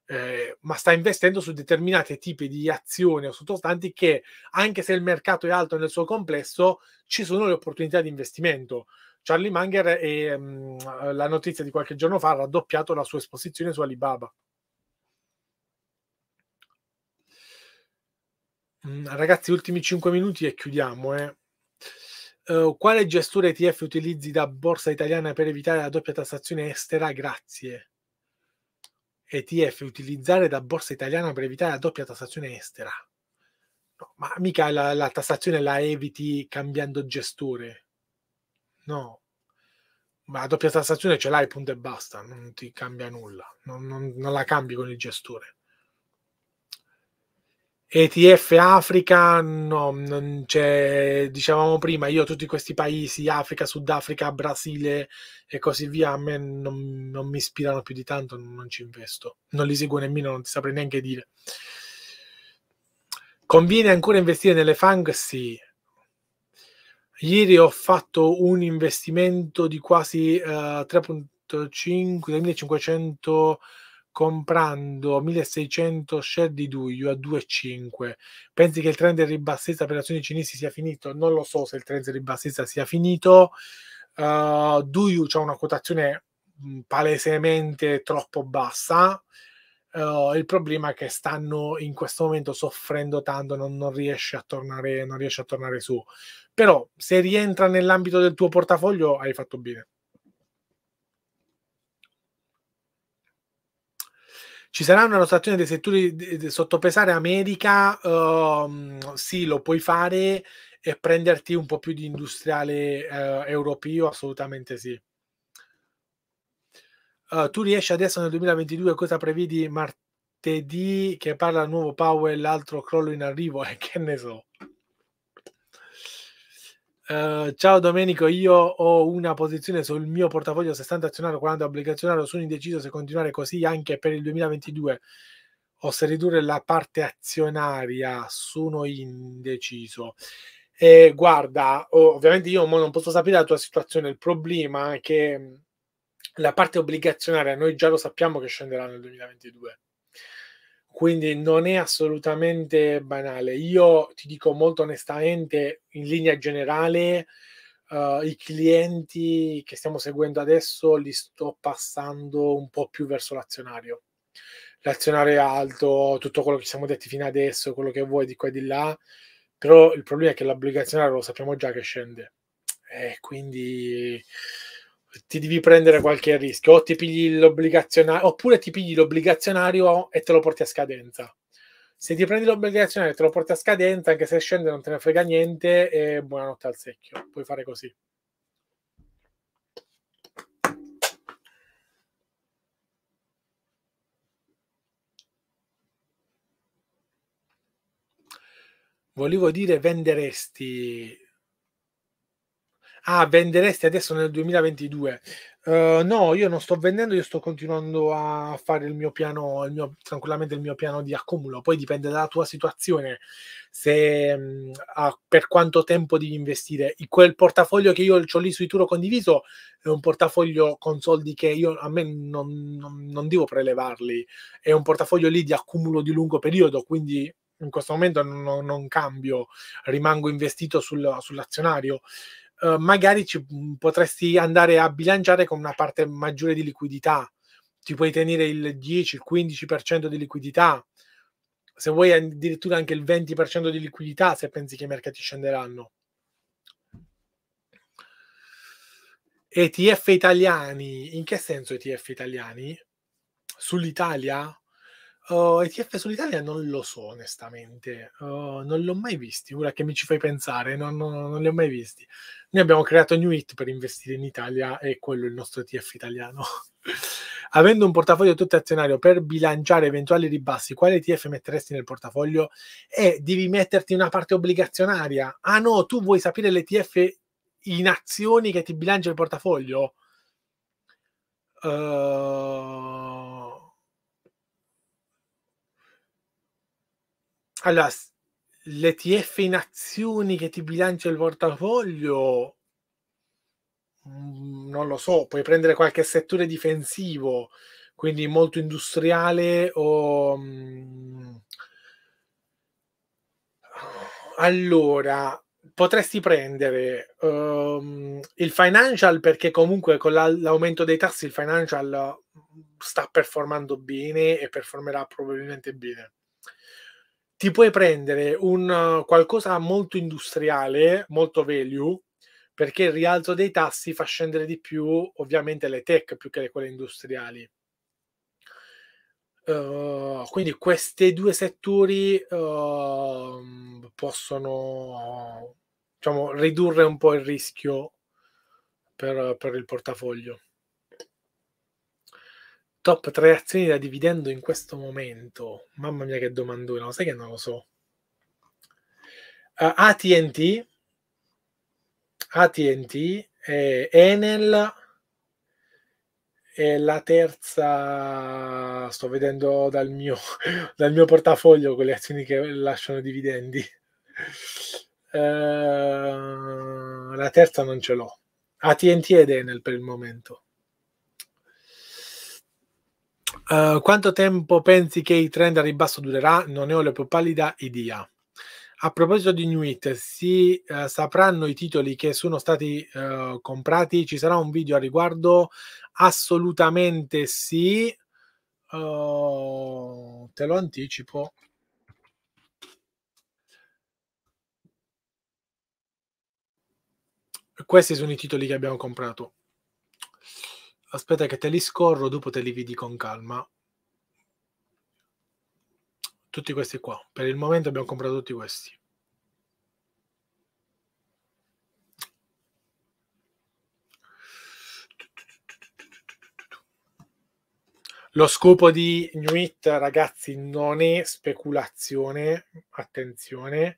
Eh, ma sta investendo su determinati tipi di azioni o sottostanti che, anche se il mercato è alto nel suo complesso, ci sono le opportunità di investimento. Charlie Munger, è, mh, mm, la notizia di qualche giorno fa, ha raddoppiato la sua esposizione su Alibaba. Mh, mm, ragazzi, ultimi 5 minuti e chiudiamo. Eh. Uh, quale gestore ETF utilizzi da borsa italiana per evitare la doppia tassazione estera? Grazie. ETF utilizzare da borsa italiana per evitare la doppia tassazione estera. No, ma mica la, la tassazione la eviti cambiando gestore. No, ma la doppia tassazione ce l'hai, punto e basta, non ti cambia nulla, non, non, non la cambi con il gestore. ETF Africa, no, non c'è, dicevamo prima, io tutti questi paesi, Africa, Sudafrica, Brasile e così via, a me non, non mi ispirano più di tanto, non, ci investo, non li seguo nemmeno, non ti saprei neanche dire. Conviene ancora investire nelle FANG? Sì. Ieri ho fatto un investimento di quasi uh, 3.5, 3.500 comprando 1600 share di Duyu a 2,5. Pensi che il trend di ribassista per azioni cinesi sia finito? Non lo so se il trend di ribassista sia finito. Uh, eh, Duyu ha una quotazione mm, palesemente troppo bassa. Uh, il problema è che stanno in questo momento soffrendo tanto, non, non, riesce a tornare, non riesce a tornare su. Però se rientra nell'ambito del tuo portafoglio hai fatto bene. Ci sarà una rotazione dei settori sottopesare America? Uh, ehm, sì, lo puoi fare e prenderti un po' più di industriale uh, europeo? Assolutamente sì. Uh, tu riesci adesso nel 2022, cosa prevedi martedì che parla il nuovo Powell, l'altro crollo in arrivo e <laughs> eh, che ne so. Uh, ciao Domenico, io ho una posizione sul mio portafoglio 60 azionario 40 obbligazionario, sono indeciso se continuare così anche per il 2022 o se ridurre la parte azionaria, sono indeciso. E ehm, guarda, ovviamente io non posso sapere la tua situazione, il problema è che mhmm, la parte obbligazionaria noi già lo sappiamo che scenderà nel 2022 quindi non è assolutamente banale. Io ti dico molto onestamente, in linea generale, uh, i clienti che stiamo seguendo adesso li sto passando un po' più verso l'azionario. L'azionario è alto, tutto quello che ci siamo detti fino adesso, quello che vuoi di qua e di là, però il problema è che l'obbligazionario lo sappiamo già che scende. E eh, quindi ti devi prendere qualche rischio, o ti pigli l'obbligazionario, oppure ti pigli l'obbligazionario e te lo porti a scadenza. Se ti prendi l'obbligazionario e te lo porti a scadenza, anche se scende non te ne frega niente, e buonanotte al secchio. Puoi fare così. Volevo dire venderesti ah, venderesti adesso nel 2022. Uh, eh, no, io non sto vendendo, io sto continuando a fare il mio piano, il mio, tranquillamente il mio piano di accumulo. Poi dipende dalla tua situazione, se mh, mm, a, per quanto tempo devi investire. In quel portafoglio che io ho lì sui Turo condiviso è un portafoglio con soldi che io a me non, non, non devo prelevarli, è un portafoglio lì di accumulo di lungo periodo, quindi in questo momento non, non cambio, rimango investito sul, sull'azionario. Eh, magari ci potresti andare a bilanciare con una parte maggiore di liquidità. Ti puoi tenere il 10, il 15% di liquidità, se vuoi addirittura anche il 20% di liquidità se pensi che i mercati scenderanno. ETF italiani, in che senso ETF italiani? Sull'Italia? Uh, oh, ETF sull'Italia non lo so onestamente, uh, non l'ho mai visti, ora che mi ci fai pensare, non, non, non li ho mai visti. Noi abbiamo creato New It per investire in Italia e quello è il nostro TF italiano. <laughs> Avendo un portafoglio tutto azionario per bilanciare eventuali ribassi, quale TF metteresti nel portafoglio? E eh, devi metterti una parte obbligazionaria. Ah no, tu vuoi sapere l'ETF in azioni che ti bilancia il portafoglio? Uh... Allora, l'ETF in azioni che ti bilancia il portafoglio, mm, non lo so, puoi prendere qualche settore difensivo, quindi molto industriale o... Mm, allora, potresti prendere um, il financial perché comunque con l'aumento dei tassi il financial sta performando bene e performerà probabilmente bene ti puoi prendere un eh, qualcosa molto industriale, molto value, perché il rialzo dei tassi fa scendere di più ovviamente le tech più che quelle industriali. Uh, quindi questi due settori uh, possono diciamo, ridurre un po' il rischio per, per il portafoglio top 3 azioni da dividendo in questo momento. Mamma mia, che domandone, sai che non lo so. Uh, ah, ATT, ATT, eh, Enel e la terza sto vedendo dal mio, <laughs> dal mio portafoglio con le azioni che lasciano dividendi. Uh, la terza non ce l'ho. ATT ed Enel per il momento. Eh, quanto tempo pensi che il trend a ribasso durerà? Non ne ho la più pallida idea. A proposito di Inuit, si uh, eh, sapranno i titoli che sono stati uh, comprati? Ci sarà un video a riguardo? Assolutamente sì. Oh, te lo anticipo. Questi sono i titoli che abbiamo comprato aspetta che te li scorro, dopo te li vedi con calma. Tutti questi qua. Per il momento abbiamo comprato tutti questi. Lo scopo di Inuit, ragazzi, non è speculazione, attenzione,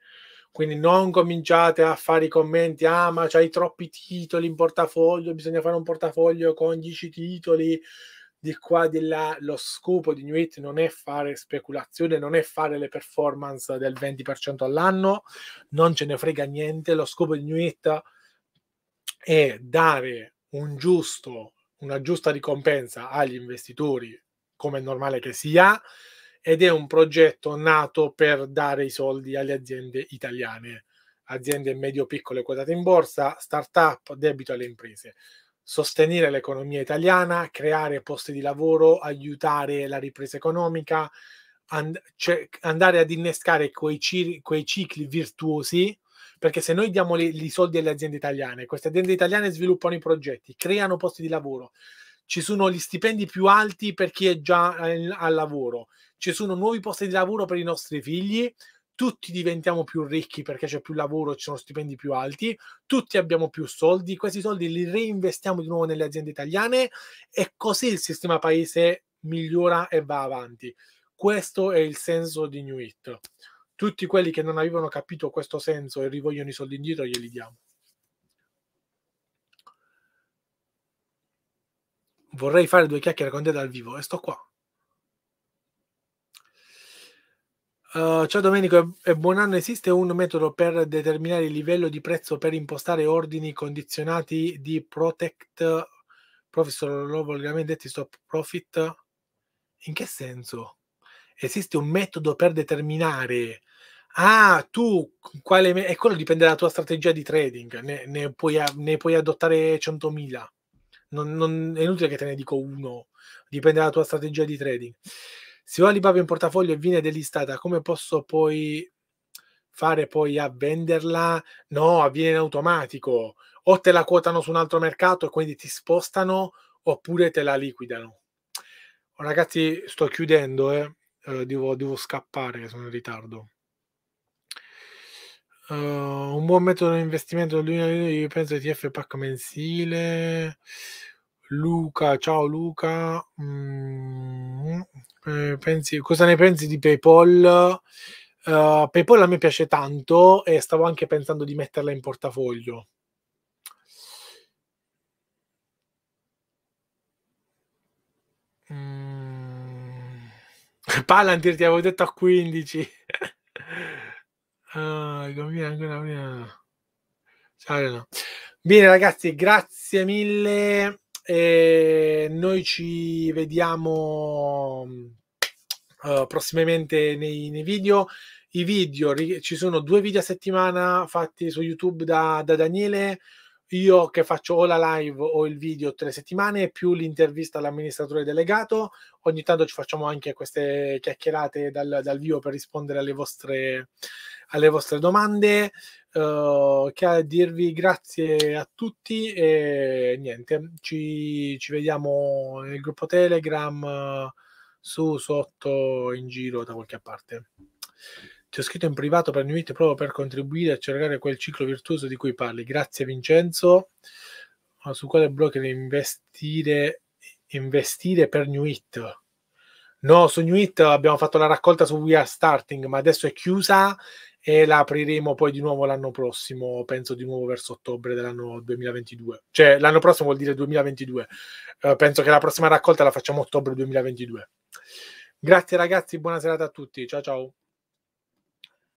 quindi non cominciate a fare i commenti, ah ma c'hai troppi titoli in portafoglio, bisogna fare un portafoglio con 10 titoli di qua di là. Lo scopo di New It non è fare speculazione, non è fare le performance del 20% all'anno, non ce ne frega niente. Lo scopo di New It è dare un giusto, una giusta ricompensa agli investitori, come è normale che sia, ed è un progetto nato per dare i soldi alle aziende italiane, aziende medio-piccole quotate in borsa, start-up, debito alle imprese. Sostenere l'economia italiana, creare posti di lavoro, aiutare la ripresa economica, and- cioè andare ad innescare quei, cir- quei cicli virtuosi perché se noi diamo i soldi alle aziende italiane, queste aziende italiane sviluppano i progetti, creano posti di lavoro, ci sono gli stipendi più alti per chi è già al lavoro, ci sono nuovi posti di lavoro per i nostri figli, tutti diventiamo più ricchi perché c'è più lavoro e ci sono stipendi più alti, tutti abbiamo più soldi, questi soldi li reinvestiamo di nuovo nelle aziende italiane e così il sistema paese migliora e va avanti. Questo è il senso di New It. Tutti quelli che non avevano capito questo senso e rivogliono i soldi indietro glieli diamo. vorrei fare due chiacchiere con te dal vivo e sto qua. Uh, ciao Domenico e buon anno. Esiste un metodo per determinare il livello di prezzo per impostare ordini condizionati di Protect Professor Lo volgarmente detti stop profit? In che senso? Esiste un metodo per determinare ah, tu quale me- e quello dipende dalla tua strategia di trading, ne, ne, puoi, ne puoi adottare 100.000 non, non, è inutile che te ne dico uno, dipende dalla tua strategia di trading. Se ho Alibaba in portafoglio e viene delistata, come posso poi fare poi a venderla? No, avviene in automatico. O te la quotano su un altro mercato e quindi ti spostano, oppure te la liquidano. Oh, ragazzi, sto chiudendo, eh. eh. devo, devo scappare sono in ritardo. Uh, un buon metodo di investimento io penso ETF pack mensile. Luca, ciao Luca. Mm, eh, pensi, cosa ne pensi di PayPal? Uh, PayPal a me piace tanto e stavo anche pensando di metterla in portafoglio. Mm. <laughs> Palantir ti avevo detto a 15. <laughs> Ah, conviene ancora prima. Ciao, Bene, ragazzi, grazie mille. E eh, noi ci vediamo uh, prossimamente nei, nei, video. I video, ci sono due video a settimana fatti su YouTube da, da Daniele io che faccio o la live o il video tutte le settimane, più l'intervista all'amministratore delegato, ogni tanto ci facciamo anche queste chiacchierate dal, dal vivo per rispondere alle vostre, alle vostre domande. Uh, che a dirvi grazie a tutti e niente, ci, ci vediamo nel gruppo Telegram, su, sotto, in giro da qualche parte. Ti ho scritto in privato per New It proprio per contribuire a cercare quel ciclo virtuoso di cui parli. Grazie Vincenzo. Su quale blog investire, investire per New It? No, su New It abbiamo fatto la raccolta su We Are Starting, ma adesso è chiusa e la apriremo poi di nuovo l'anno prossimo, penso di nuovo verso ottobre dell'anno 2022. Cioè, l'anno prossimo vuol dire 2022. Eh, penso che la prossima raccolta la facciamo ottobre 2022. Grazie ragazzi, buona serata a tutti. Ciao ciao.